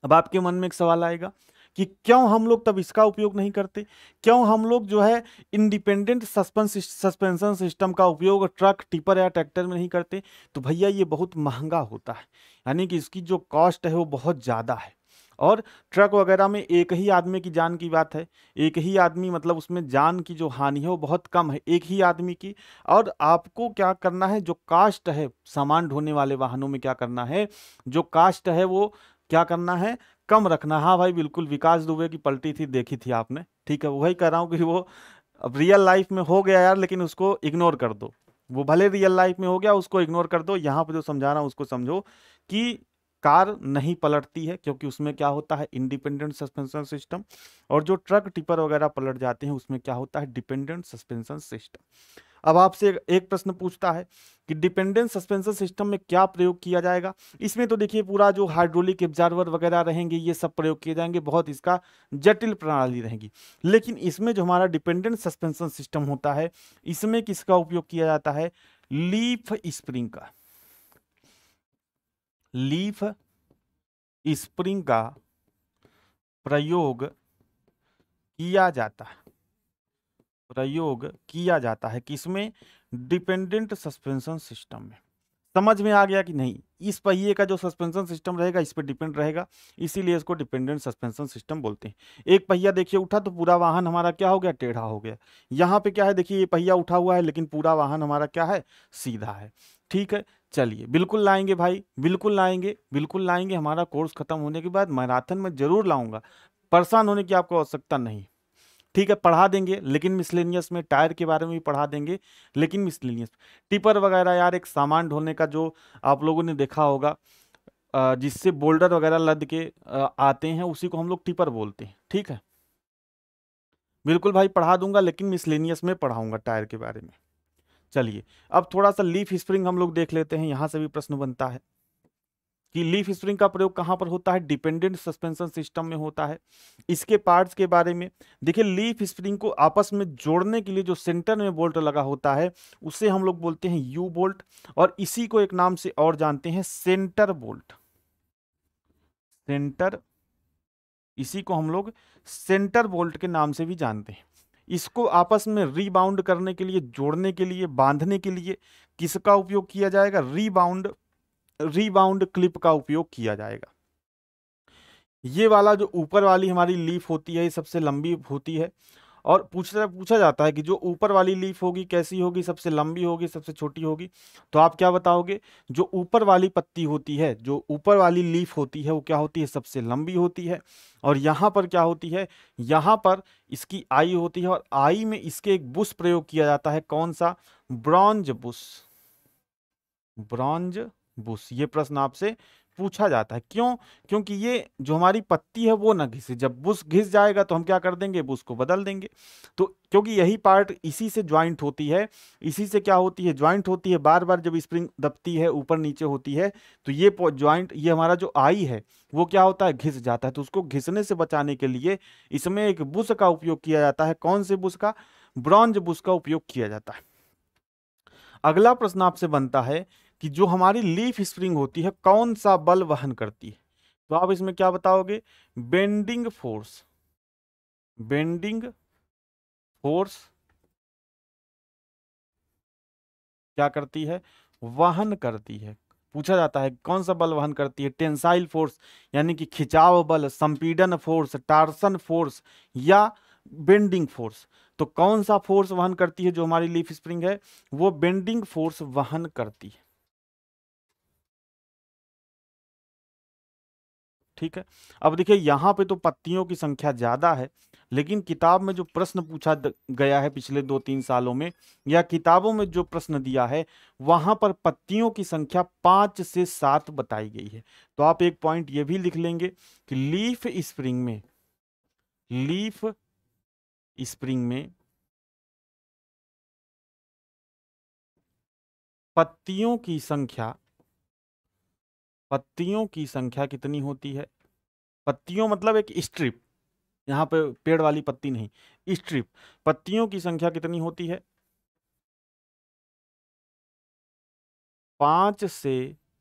अब आपके मन में एक सवाल आएगा कि क्यों हम लोग तब इसका उपयोग नहीं करते क्यों हम लोग जो है इंडिपेंडेंट सस्पेंस सस्पेंशन सिस्टम का उपयोग ट्रक टिपर या ट्रैक्टर में नहीं करते तो भैया ये बहुत महंगा होता है यानी कि इसकी जो कॉस्ट है वो बहुत ज़्यादा है और ट्रक वगैरह में एक ही आदमी की जान की बात है एक ही आदमी मतलब उसमें जान की जो हानि है वो बहुत कम है एक ही आदमी की और आपको क्या करना है जो कास्ट है सामान ढोने वाले वाहनों में क्या करना है जो कास्ट है वो क्या करना है कम रखना हाँ भाई बिल्कुल विकास दुबे की पलटी थी देखी थी आपने ठीक है वही कह रहा हूँ कि वो अब रियल लाइफ में हो गया यार लेकिन उसको इग्नोर कर दो वो भले रियल लाइफ में हो गया उसको इग्नोर कर दो यहाँ पर जो समझा रहा हूँ उसको समझो कि कार नहीं पलटती है क्योंकि उसमें क्या होता है इंडिपेंडेंट सस्पेंशन सिस्टम और जो ट्रक टिपर वगैरह पलट जाते हैं उसमें क्या होता है डिपेंडेंट सस्पेंशन सिस्टम अब आपसे एक प्रश्न पूछता है कि डिपेंडेंट सस्पेंशन सिस्टम में क्या प्रयोग किया जाएगा इसमें तो देखिए पूरा जो हाइड्रोलिक एब्जार्वर वगैरह रहेंगे ये सब प्रयोग किए जाएंगे बहुत इसका जटिल प्रणाली रहेगी लेकिन इसमें जो हमारा डिपेंडेंट सस्पेंशन सिस्टम होता है इसमें किसका उपयोग किया जाता है लीफ स्प्रिंग का लीफ स्प्रिंग का प्रयोग किया जाता है प्रयोग किया जाता है किसमें डिपेंडेंट सस्पेंशन सिस्टम में समझ में आ गया कि नहीं इस पहिए का जो सस्पेंशन सिस्टम रहेगा इस पर डिपेंड रहेगा इसीलिए इसको डिपेंडेंट सस्पेंशन सिस्टम बोलते हैं एक पहिया देखिए उठा तो पूरा वाहन हमारा क्या हो गया टेढ़ा हो गया यहाँ पे क्या है देखिए ये पहिया उठा हुआ है लेकिन पूरा वाहन हमारा क्या है सीधा है ठीक है चलिए बिल्कुल लाएंगे भाई बिल्कुल लाएंगे बिल्कुल लाएंगे हमारा कोर्स खत्म होने के बाद मैराथन में जरूर लाऊंगा परेशान होने की आपको आवश्यकता नहीं ठीक है पढ़ा देंगे लेकिन मिसलेनियस में टायर के बारे में भी पढ़ा देंगे लेकिन मिसलेनियस टिपर वगैरह यार एक सामान ढोने का जो आप लोगों ने देखा होगा जिससे बोल्डर वगैरह लद के आते हैं उसी को हम लोग टिपर बोलते हैं ठीक है बिल्कुल भाई पढ़ा दूंगा लेकिन मिसलेनियस में पढ़ाऊंगा टायर के बारे में चलिए अब थोड़ा सा लीफ स्प्रिंग हम लोग देख लेते हैं यहाँ से भी प्रश्न बनता है कि लीफ स्प्रिंग का प्रयोग कहाँ पर होता है डिपेंडेंट सस्पेंशन सिस्टम में होता है इसके पार्ट्स के बारे में देखिए लीफ स्प्रिंग को आपस में जोड़ने के लिए जो सेंटर में बोल्ट लगा होता है उसे हम लोग बोलते हैं यू बोल्ट और इसी को एक नाम से और जानते हैं सेंटर बोल्ट सेंटर इसी को हम लोग सेंटर बोल्ट के नाम से भी जानते हैं इसको आपस में रीबाउंड करने के लिए जोड़ने के लिए बांधने के लिए किसका उपयोग किया जाएगा रीबाउंड रीबाउंड क्लिप का उपयोग किया जाएगा ये वाला जो ऊपर वाली हमारी लीफ होती है ये सबसे लंबी होती है और पूछा पूछा जाता है कि जो ऊपर वाली लीफ होगी कैसी होगी सबसे लंबी होगी सबसे छोटी होगी तो आप क्या बताओगे जो ऊपर वाली पत्ती होती है जो ऊपर वाली लीफ होती है वो क्या होती है सबसे लंबी होती है और यहाँ पर क्या होती है यहाँ पर इसकी आई होती है और आई में इसके एक बुश प्रयोग किया जाता है कौन सा ब्रॉन्ज बुश ब्रॉन्ज बुश ये प्रश्न आपसे पूछा जाता है क्यों क्योंकि ये जो हमारी पत्ती है वो ना घिसे जब बुश घिस जाएगा तो हम क्या कर देंगे बुश को बदल देंगे तो क्योंकि यही पार्ट इसी से ज्वाइंट होती है इसी से क्या होती है ज्वाइंट होती है बार बार जब स्प्रिंग दबती है ऊपर नीचे होती है तो ये ज्वाइंट ये हमारा जो आई है वो क्या होता है घिस जाता है तो उसको घिसने से बचाने के लिए इसमें एक बुश का उपयोग किया जाता है कौन से बुश का ब्रॉन्ज बुश का उपयोग किया जाता है अगला प्रश्न आपसे बनता है कि जो हमारी लीफ स्प्रिंग होती है कौन सा बल वहन करती है तो आप इसमें क्या बताओगे बेंडिंग फोर्स बेंडिंग फोर्स क्या करती है वहन करती है पूछा जाता है कौन सा बल वहन करती है टेंसाइल फोर्स यानी कि खिंचाव बल संपीडन फोर्स टार्सन फोर्स या बेंडिंग फोर्स तो कौन सा फोर्स वहन करती है जो हमारी लीफ स्प्रिंग है वो बेंडिंग फोर्स वहन करती है ठीक है अब देखिए यहाँ पे तो पत्तियों की संख्या ज़्यादा है लेकिन किताब में जो प्रश्न पूछा गया है पिछले दो तीन सालों में या किताबों में जो प्रश्न दिया है वहां पर पत्तियों की संख्या पांच से सात बताई गई है तो आप एक पॉइंट ये भी लिख लेंगे कि लीफ स्प्रिंग में लीफ स्प्रिंग में पत्तियों की संख्या पत्तियों की संख्या कितनी होती है पत्तियों मतलब एक स्ट्रिप यहाँ पे पेड़ वाली पत्ती नहीं स्ट्रिप पत्तियों की संख्या कितनी होती है पांच से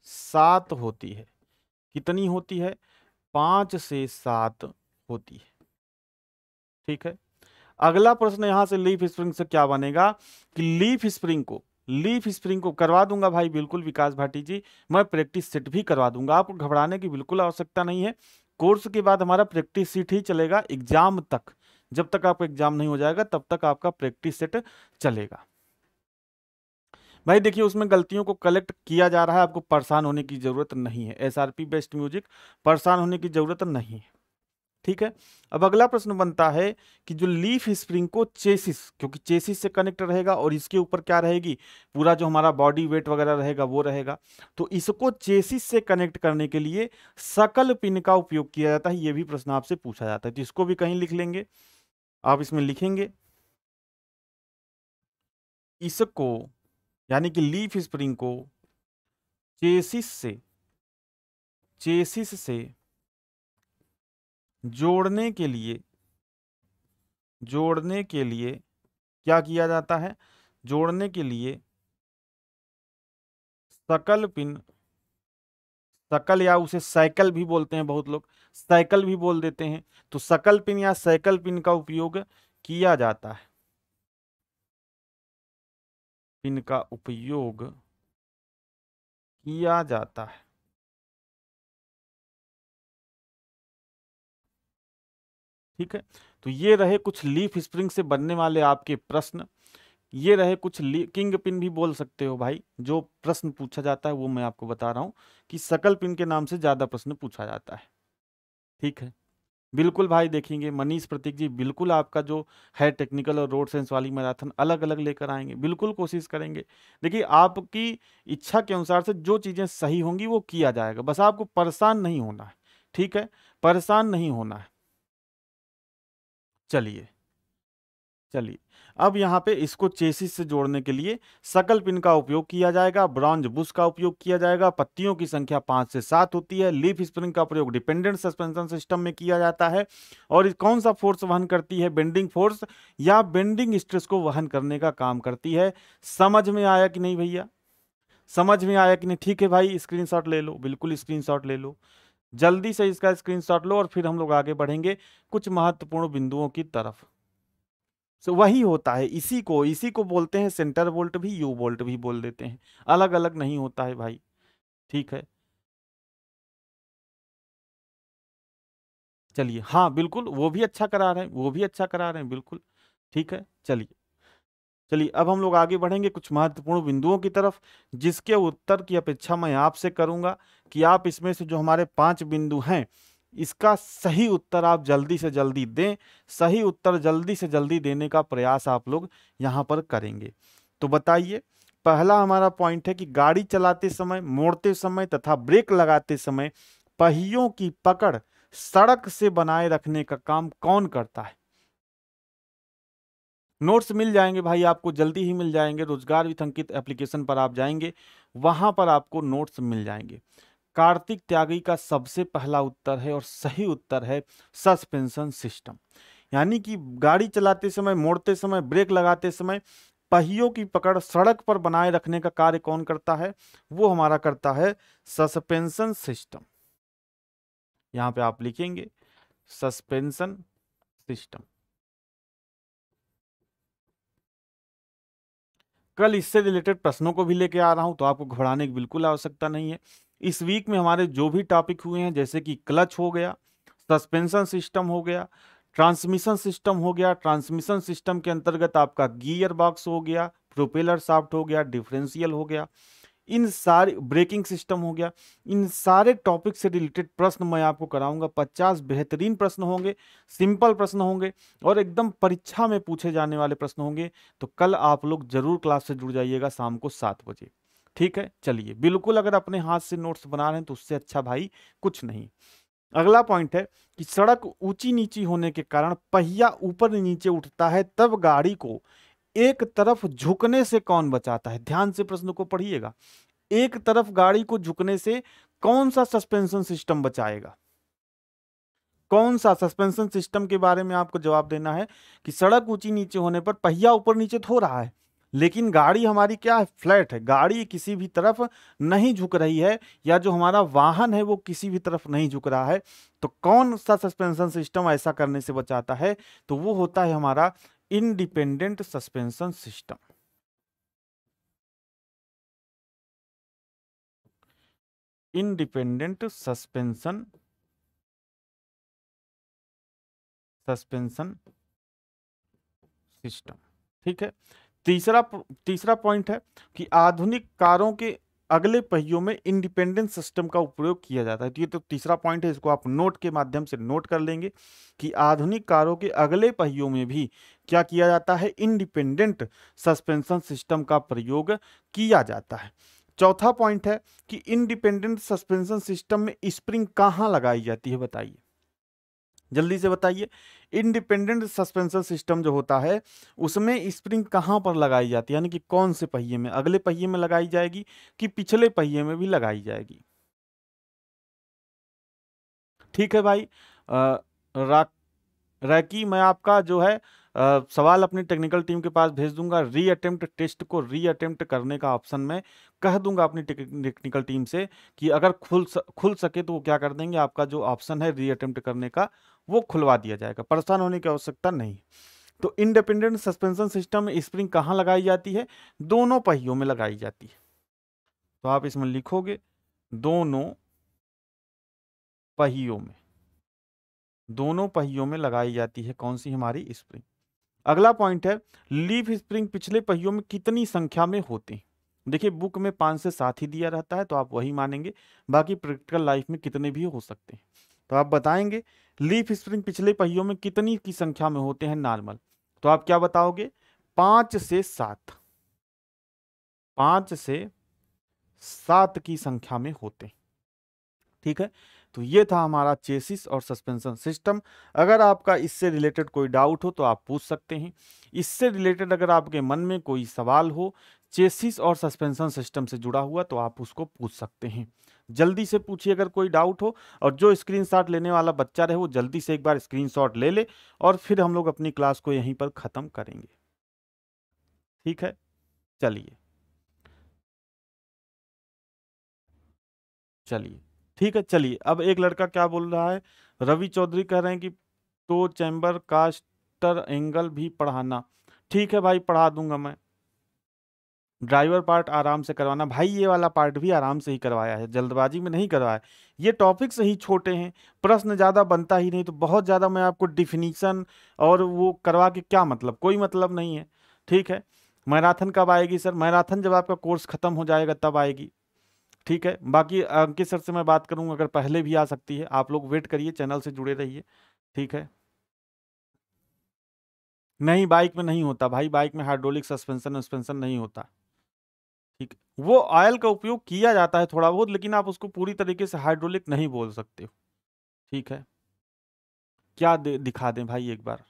सात होती है कितनी होती है पांच से सात होती है ठीक है अगला प्रश्न यहां से लीफ स्प्रिंग से क्या बनेगा कि लीफ स्प्रिंग को लीफ स्प्रिंग को करवा दूंगा भाई बिल्कुल विकास भाटी जी मैं प्रैक्टिस सेट भी करवा दूंगा आपको घबराने की बिल्कुल आवश्यकता नहीं है कोर्स के बाद हमारा प्रैक्टिस सीट ही चलेगा एग्जाम तक जब तक आपका एग्जाम नहीं हो जाएगा तब तक आपका प्रैक्टिस सेट चलेगा भाई देखिए उसमें गलतियों को कलेक्ट किया जा रहा है आपको परेशान होने की ज़रूरत नहीं है S R P best music परेशान होने की ज़रूरत नहीं है ठीक है अब अगला प्रश्न बनता है कि जो लीफ स्प्रिंग को चेसिस क्योंकि चेसिस से कनेक्ट रहेगा और इसके ऊपर क्या रहेगी पूरा जो हमारा बॉडी वेट वगैरह रहेगा वो रहेगा तो इसको चेसिस से कनेक्ट करने के लिए सकल पिन का उपयोग किया जाता है ये भी प्रश्न आपसे पूछा जाता है तो इसको भी कहीं लिख लेंगे आप इसमें लिखेंगे इसको यानी कि लीफ स्प्रिंग को चेसिस से चेसिस से जोड़ने के लिए जोड़ने के लिए क्या किया जाता है जोड़ने के लिए सकल पिन सकल या उसे साइकिल भी बोलते हैं बहुत लोग साइकिल भी बोल देते हैं तो सकल पिन या साइकिल पिन का उपयोग किया जाता है पिन का उपयोग किया जाता है ठीक है तो ये रहे कुछ लीफ स्प्रिंग से बनने वाले आपके प्रश्न ये रहे कुछ किंग पिन भी बोल सकते हो भाई जो प्रश्न पूछा जाता है वो मैं आपको बता रहा हूँ कि सकल पिन के नाम से ज़्यादा प्रश्न पूछा जाता है ठीक है बिल्कुल भाई देखेंगे मनीष प्रतीक जी बिल्कुल आपका जो है टेक्निकल और रोड सेंस वाली मैराथन अलग अलग लेकर आएंगे बिल्कुल कोशिश करेंगे देखिए आपकी इच्छा के अनुसार से जो चीज़ें सही होंगी वो किया जाएगा बस आपको परेशान नहीं होना है ठीक है परेशान नहीं होना है चलिए चलिए अब यहाँ पे इसको चेसिस से जोड़ने के लिए सकल पिन का उपयोग किया जाएगा ब्रॉन्ज बुश का उपयोग किया जाएगा पत्तियों की संख्या पाँच से सात होती है लीफ स्प्रिंग का प्रयोग डिपेंडेंट सस्पेंशन सिस्टम में किया जाता है और कौन सा फोर्स वहन करती है बेंडिंग फोर्स या बेंडिंग स्ट्रेस को वहन करने का काम करती है समझ में आया कि नहीं भैया समझ में आया कि नहीं ठीक है भाई स्क्रीन ले लो बिल्कुल स्क्रीन ले लो जल्दी से इसका स्क्रीनशॉट लो और फिर हम लोग आगे बढ़ेंगे कुछ महत्वपूर्ण बिंदुओं की तरफ सो वही होता है इसी को इसी को बोलते हैं सेंटर वोल्ट भी यू वोल्ट भी बोल देते हैं अलग अलग नहीं होता है भाई ठीक है चलिए हाँ बिल्कुल वो भी अच्छा करा रहे हैं वो भी अच्छा करा रहे हैं बिल्कुल ठीक है चलिए चलिए अब हम लोग आगे बढ़ेंगे कुछ महत्वपूर्ण बिंदुओं की तरफ जिसके उत्तर की अपेक्षा मैं आपसे करूंगा कि आप इसमें से जो हमारे पांच बिंदु हैं इसका सही उत्तर आप जल्दी से जल्दी दें सही उत्तर जल्दी से जल्दी देने का प्रयास आप लोग यहाँ पर करेंगे तो बताइए पहला हमारा पॉइंट है कि गाड़ी चलाते समय मोड़ते समय तथा ब्रेक लगाते समय पहियों की पकड़ सड़क से बनाए रखने का काम कौन करता है नोट्स मिल जाएंगे भाई आपको जल्दी ही मिल जाएंगे रोजगार विथंकित एप्लीकेशन पर आप जाएंगे वहां पर आपको नोट्स मिल जाएंगे कार्तिक त्यागी का सबसे पहला उत्तर है और सही उत्तर है सस्पेंशन सिस्टम यानी कि गाड़ी चलाते समय मोड़ते समय ब्रेक लगाते समय पहियों की पकड़ सड़क पर बनाए रखने का कार्य कौन करता है वो हमारा करता है सस्पेंशन सिस्टम यहाँ पे आप लिखेंगे सस्पेंशन सिस्टम कल इससे रिलेटेड प्रश्नों को भी लेके आ रहा हूं तो आपको घबराने की बिल्कुल आवश्यकता नहीं है इस वीक में हमारे जो भी टॉपिक हुए हैं जैसे कि क्लच हो गया सस्पेंशन सिस्टम हो गया ट्रांसमिशन सिस्टम हो गया ट्रांसमिशन सिस्टम के अंतर्गत आपका गियर बॉक्स हो गया प्रोपेलर साफ्ट हो गया डिफरेंशियल हो गया इन सारे ब्रेकिंग सिस्टम हो गया इन सारे टॉपिक से रिलेटेड प्रश्न मैं आपको कराऊंगा पचास बेहतरीन प्रश्न होंगे सिंपल प्रश्न होंगे और एकदम परीक्षा में पूछे जाने वाले प्रश्न होंगे तो कल आप लोग जरूर क्लास से जुड़ जाइएगा शाम को सात बजे ठीक है चलिए बिल्कुल अगर अपने हाथ से नोट्स बना रहे हैं तो उससे अच्छा भाई कुछ नहीं अगला पॉइंट है कि सड़क ऊंची नीची होने के कारण पहिया ऊपर नीचे उठता है तब गाड़ी को एक तरफ झुकने से कौन बचाता है ध्यान से प्रश्न को पढ़िएगा एक तरफ गाड़ी को झुकने से कौन सा सस्पेंशन सिस्टम बचाएगा कौन सा सस्पेंशन सिस्टम के बारे में आपको जवाब देना है कि सड़क ऊंची नीचे होने पर पहिया ऊपर नीचे तो हो रहा है लेकिन गाड़ी हमारी क्या है फ्लैट है गाड़ी किसी भी तरफ नहीं झुक रही है या जो हमारा वाहन है वो किसी भी तरफ नहीं झुक रहा है तो कौन सा सस्पेंशन सिस्टम ऐसा करने से बचाता है तो वो होता है हमारा independent suspension system independent suspension suspension system ठीक है तीसरा तीसरा पॉइंट है कि आधुनिक कारों के अगले पहियों में इंडिपेंडेंट सिस्टम का उपयोग किया जाता है तो ये तो तीसरा पॉइंट है इसको आप नोट के माध्यम से नोट कर लेंगे कि आधुनिक कारों के अगले पहियों में भी क्या किया जाता है इंडिपेंडेंट सस्पेंशन सिस्टम का प्रयोग किया जाता है चौथा पॉइंट है कि इंडिपेंडेंट सस्पेंशन सिस्टम में स्प्रिंग कहाँ लगाई जाती है बताइए जल्दी से बताइए इंडिपेंडेंट सस्पेंशन सिस्टम जो होता है उसमें स्प्रिंग कहाँ पर लगाई जाती है यानी कि कौन से पहिए में अगले पहिए में लगाई जाएगी कि पिछले पहिए में भी लगाई जाएगी ठीक है भाई रैकी मैं आपका जो है आ, सवाल अपनी टेक्निकल टीम के पास भेज दूंगा री अटेम्प्ट टेस्ट को री अटेम्प्ट करने का ऑप्शन मैं कह दूंगा अपनी टेक्निकल टीम से कि अगर खुल स, खुल सके तो वो क्या कर देंगे आपका जो ऑप्शन है री अटेम्प्ट करने का वो खुलवा दिया जाएगा परेशान होने की आवश्यकता नहीं तो इंडिपेंडेंट सस्पेंशन सिस्टम में स्प्रिंग कहाँ लगाई जाती है दोनों पहियों में लगाई जाती है तो आप इसमें लिखोगे दोनों पहियों में दोनों पहियों में लगाई जाती है कौन सी हमारी स्प्रिंग अगला पॉइंट है लीफ स्प्रिंग पिछले पहियों में कितनी संख्या में होते हैं देखिए बुक में पांच से सात ही दिया रहता है तो आप वही मानेंगे बाकी प्रैक्टिकल लाइफ में कितने भी हो सकते हैं तो आप बताएंगे लीफ स्प्रिंग पिछले पहियों में कितनी की संख्या में होते हैं नॉर्मल तो आप क्या बताओगे पांच से सात पांच से सात की संख्या में होते हैं ठीक है तो ये था हमारा चेसिस और सस्पेंशन सिस्टम अगर आपका इससे रिलेटेड कोई डाउट हो तो आप पूछ सकते हैं इससे रिलेटेड अगर आपके मन में कोई सवाल हो चेसिस और सस्पेंशन सिस्टम से जुड़ा हुआ तो आप उसको पूछ सकते हैं जल्दी से पूछिए अगर कोई डाउट हो और जो स्क्रीनशॉट लेने वाला बच्चा रहे वो जल्दी से एक बार स्क्रीनशॉट ले ले और फिर हम लोग अपनी क्लास को यहीं पर ख़त्म करेंगे ठीक है चलिए चलिए ठीक है चलिए अब एक लड़का क्या बोल रहा है रवि चौधरी कह रहे हैं कि तो चैम्बर कास्टर एंगल भी पढ़ाना ठीक है भाई पढ़ा दूंगा मैं ड्राइवर पार्ट आराम से करवाना भाई ये वाला पार्ट भी आराम से ही करवाया है जल्दबाजी में नहीं करवाया ये टॉपिक्स ही छोटे हैं प्रश्न ज़्यादा बनता ही नहीं तो बहुत ज़्यादा मैं आपको डिफिनीसन और वो करवा के क्या मतलब कोई मतलब नहीं है ठीक है मैराथन कब आएगी सर मैराथन जब आपका कोर्स ख़त्म हो जाएगा तब आएगी ठीक है बाकी अंकित सर से मैं बात करूँगा अगर पहले भी आ सकती है आप लोग वेट करिए चैनल से जुड़े रहिए ठीक है नहीं बाइक में नहीं होता भाई बाइक में हाइड्रोलिक सस्पेंशन वस्पेंसन नहीं होता ठीक वो ऑयल का उपयोग किया जाता है थोड़ा बहुत लेकिन आप उसको पूरी तरीके से हाइड्रोलिक नहीं बोल सकते हो ठीक है क्या दे, दिखा दें भाई एक बार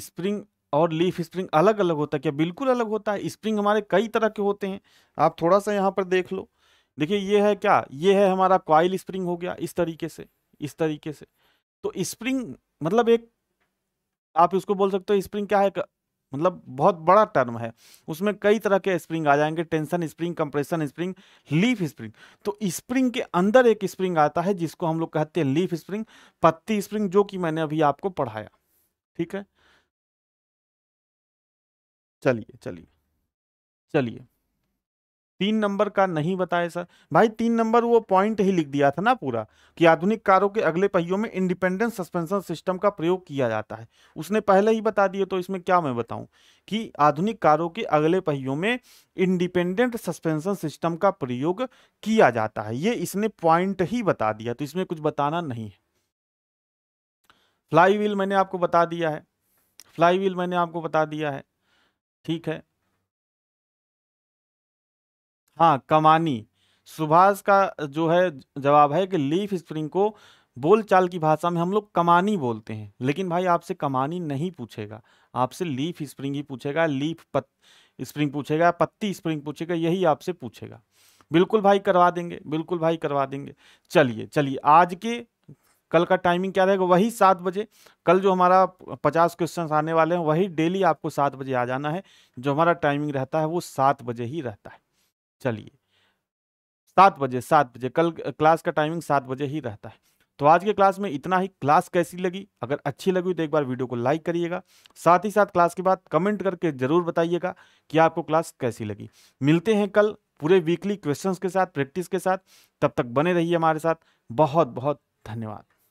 स्प्रिंग और लीफ स्प्रिंग अलग अलग होता है क्या बिल्कुल अलग होता है स्प्रिंग हमारे कई तरह के होते हैं आप थोड़ा सा यहाँ पर देख लो देखिए ये है क्या ये है हमारा कॉयल स्प्रिंग हो गया इस तरीके से इस तरीके से तो स्प्रिंग मतलब एक आप इसको बोल सकते हो स्प्रिंग क्या है मतलब बहुत बड़ा टर्म है उसमें कई तरह के स्प्रिंग आ जाएंगे tension spring compression spring leaf spring तो स्प्रिंग के अंदर एक स्प्रिंग आता है जिसको हम लोग कहते हैं लीफ स्प्रिंग पत्ती स्प्रिंग जो कि मैंने अभी आपको पढ़ाया ठीक है चलिए चलिए चलिए तीन नंबर का नहीं बताया सर भाई तीन नंबर वो पॉइंट ही लिख दिया था ना पूरा कि आधुनिक कारों के अगले पहियों में इंडिपेंडेंट सस्पेंशन सिस्टम का प्रयोग किया जाता है उसने पहले ही बता दिया तो इसमें क्या मैं बताऊं कि आधुनिक कारों के अगले पहियों में इंडिपेंडेंट सस्पेंशन सिस्टम का प्रयोग किया जाता है ये इसने पॉइंट ही बता दिया तो इसमें कुछ बताना नहीं है फ्लाई व्हील मैंने आपको बता दिया है फ्लाई व्हील मैंने आपको बता दिया है ठीक है हाँ कमानी सुभाष का जो है जवाब है कि लीफ स्प्रिंग को बोलचाल की भाषा में हम लोग कमानी बोलते हैं लेकिन भाई आपसे कमानी नहीं पूछेगा आपसे लीफ स्प्रिंग ही पूछेगा लीफ पत स्प्रिंग पूछेगा पत्ती स्प्रिंग पूछेगा यही आपसे पूछेगा बिल्कुल भाई करवा देंगे बिल्कुल भाई करवा देंगे चलिए चलिए आज के कल का टाइमिंग क्या रहेगा वही सात बजे कल जो हमारा पचास क्वेश्चन आने वाले हैं वही डेली आपको सात बजे आ जाना है जो हमारा टाइमिंग रहता है वो सात बजे ही रहता है चलिए सात बजे सात बजे कल क्लास का टाइमिंग सात बजे ही रहता है तो आज के क्लास में इतना ही क्लास कैसी लगी अगर अच्छी लगी तो एक बार वीडियो को लाइक करिएगा साथ ही साथ क्लास के बाद कमेंट करके जरूर बताइएगा कि आपको क्लास कैसी लगी मिलते हैं कल पूरे वीकली क्वेश्चंस के साथ प्रैक्टिस के साथ तब तक बने रहिए हमारे साथ बहुत बहुत धन्यवाद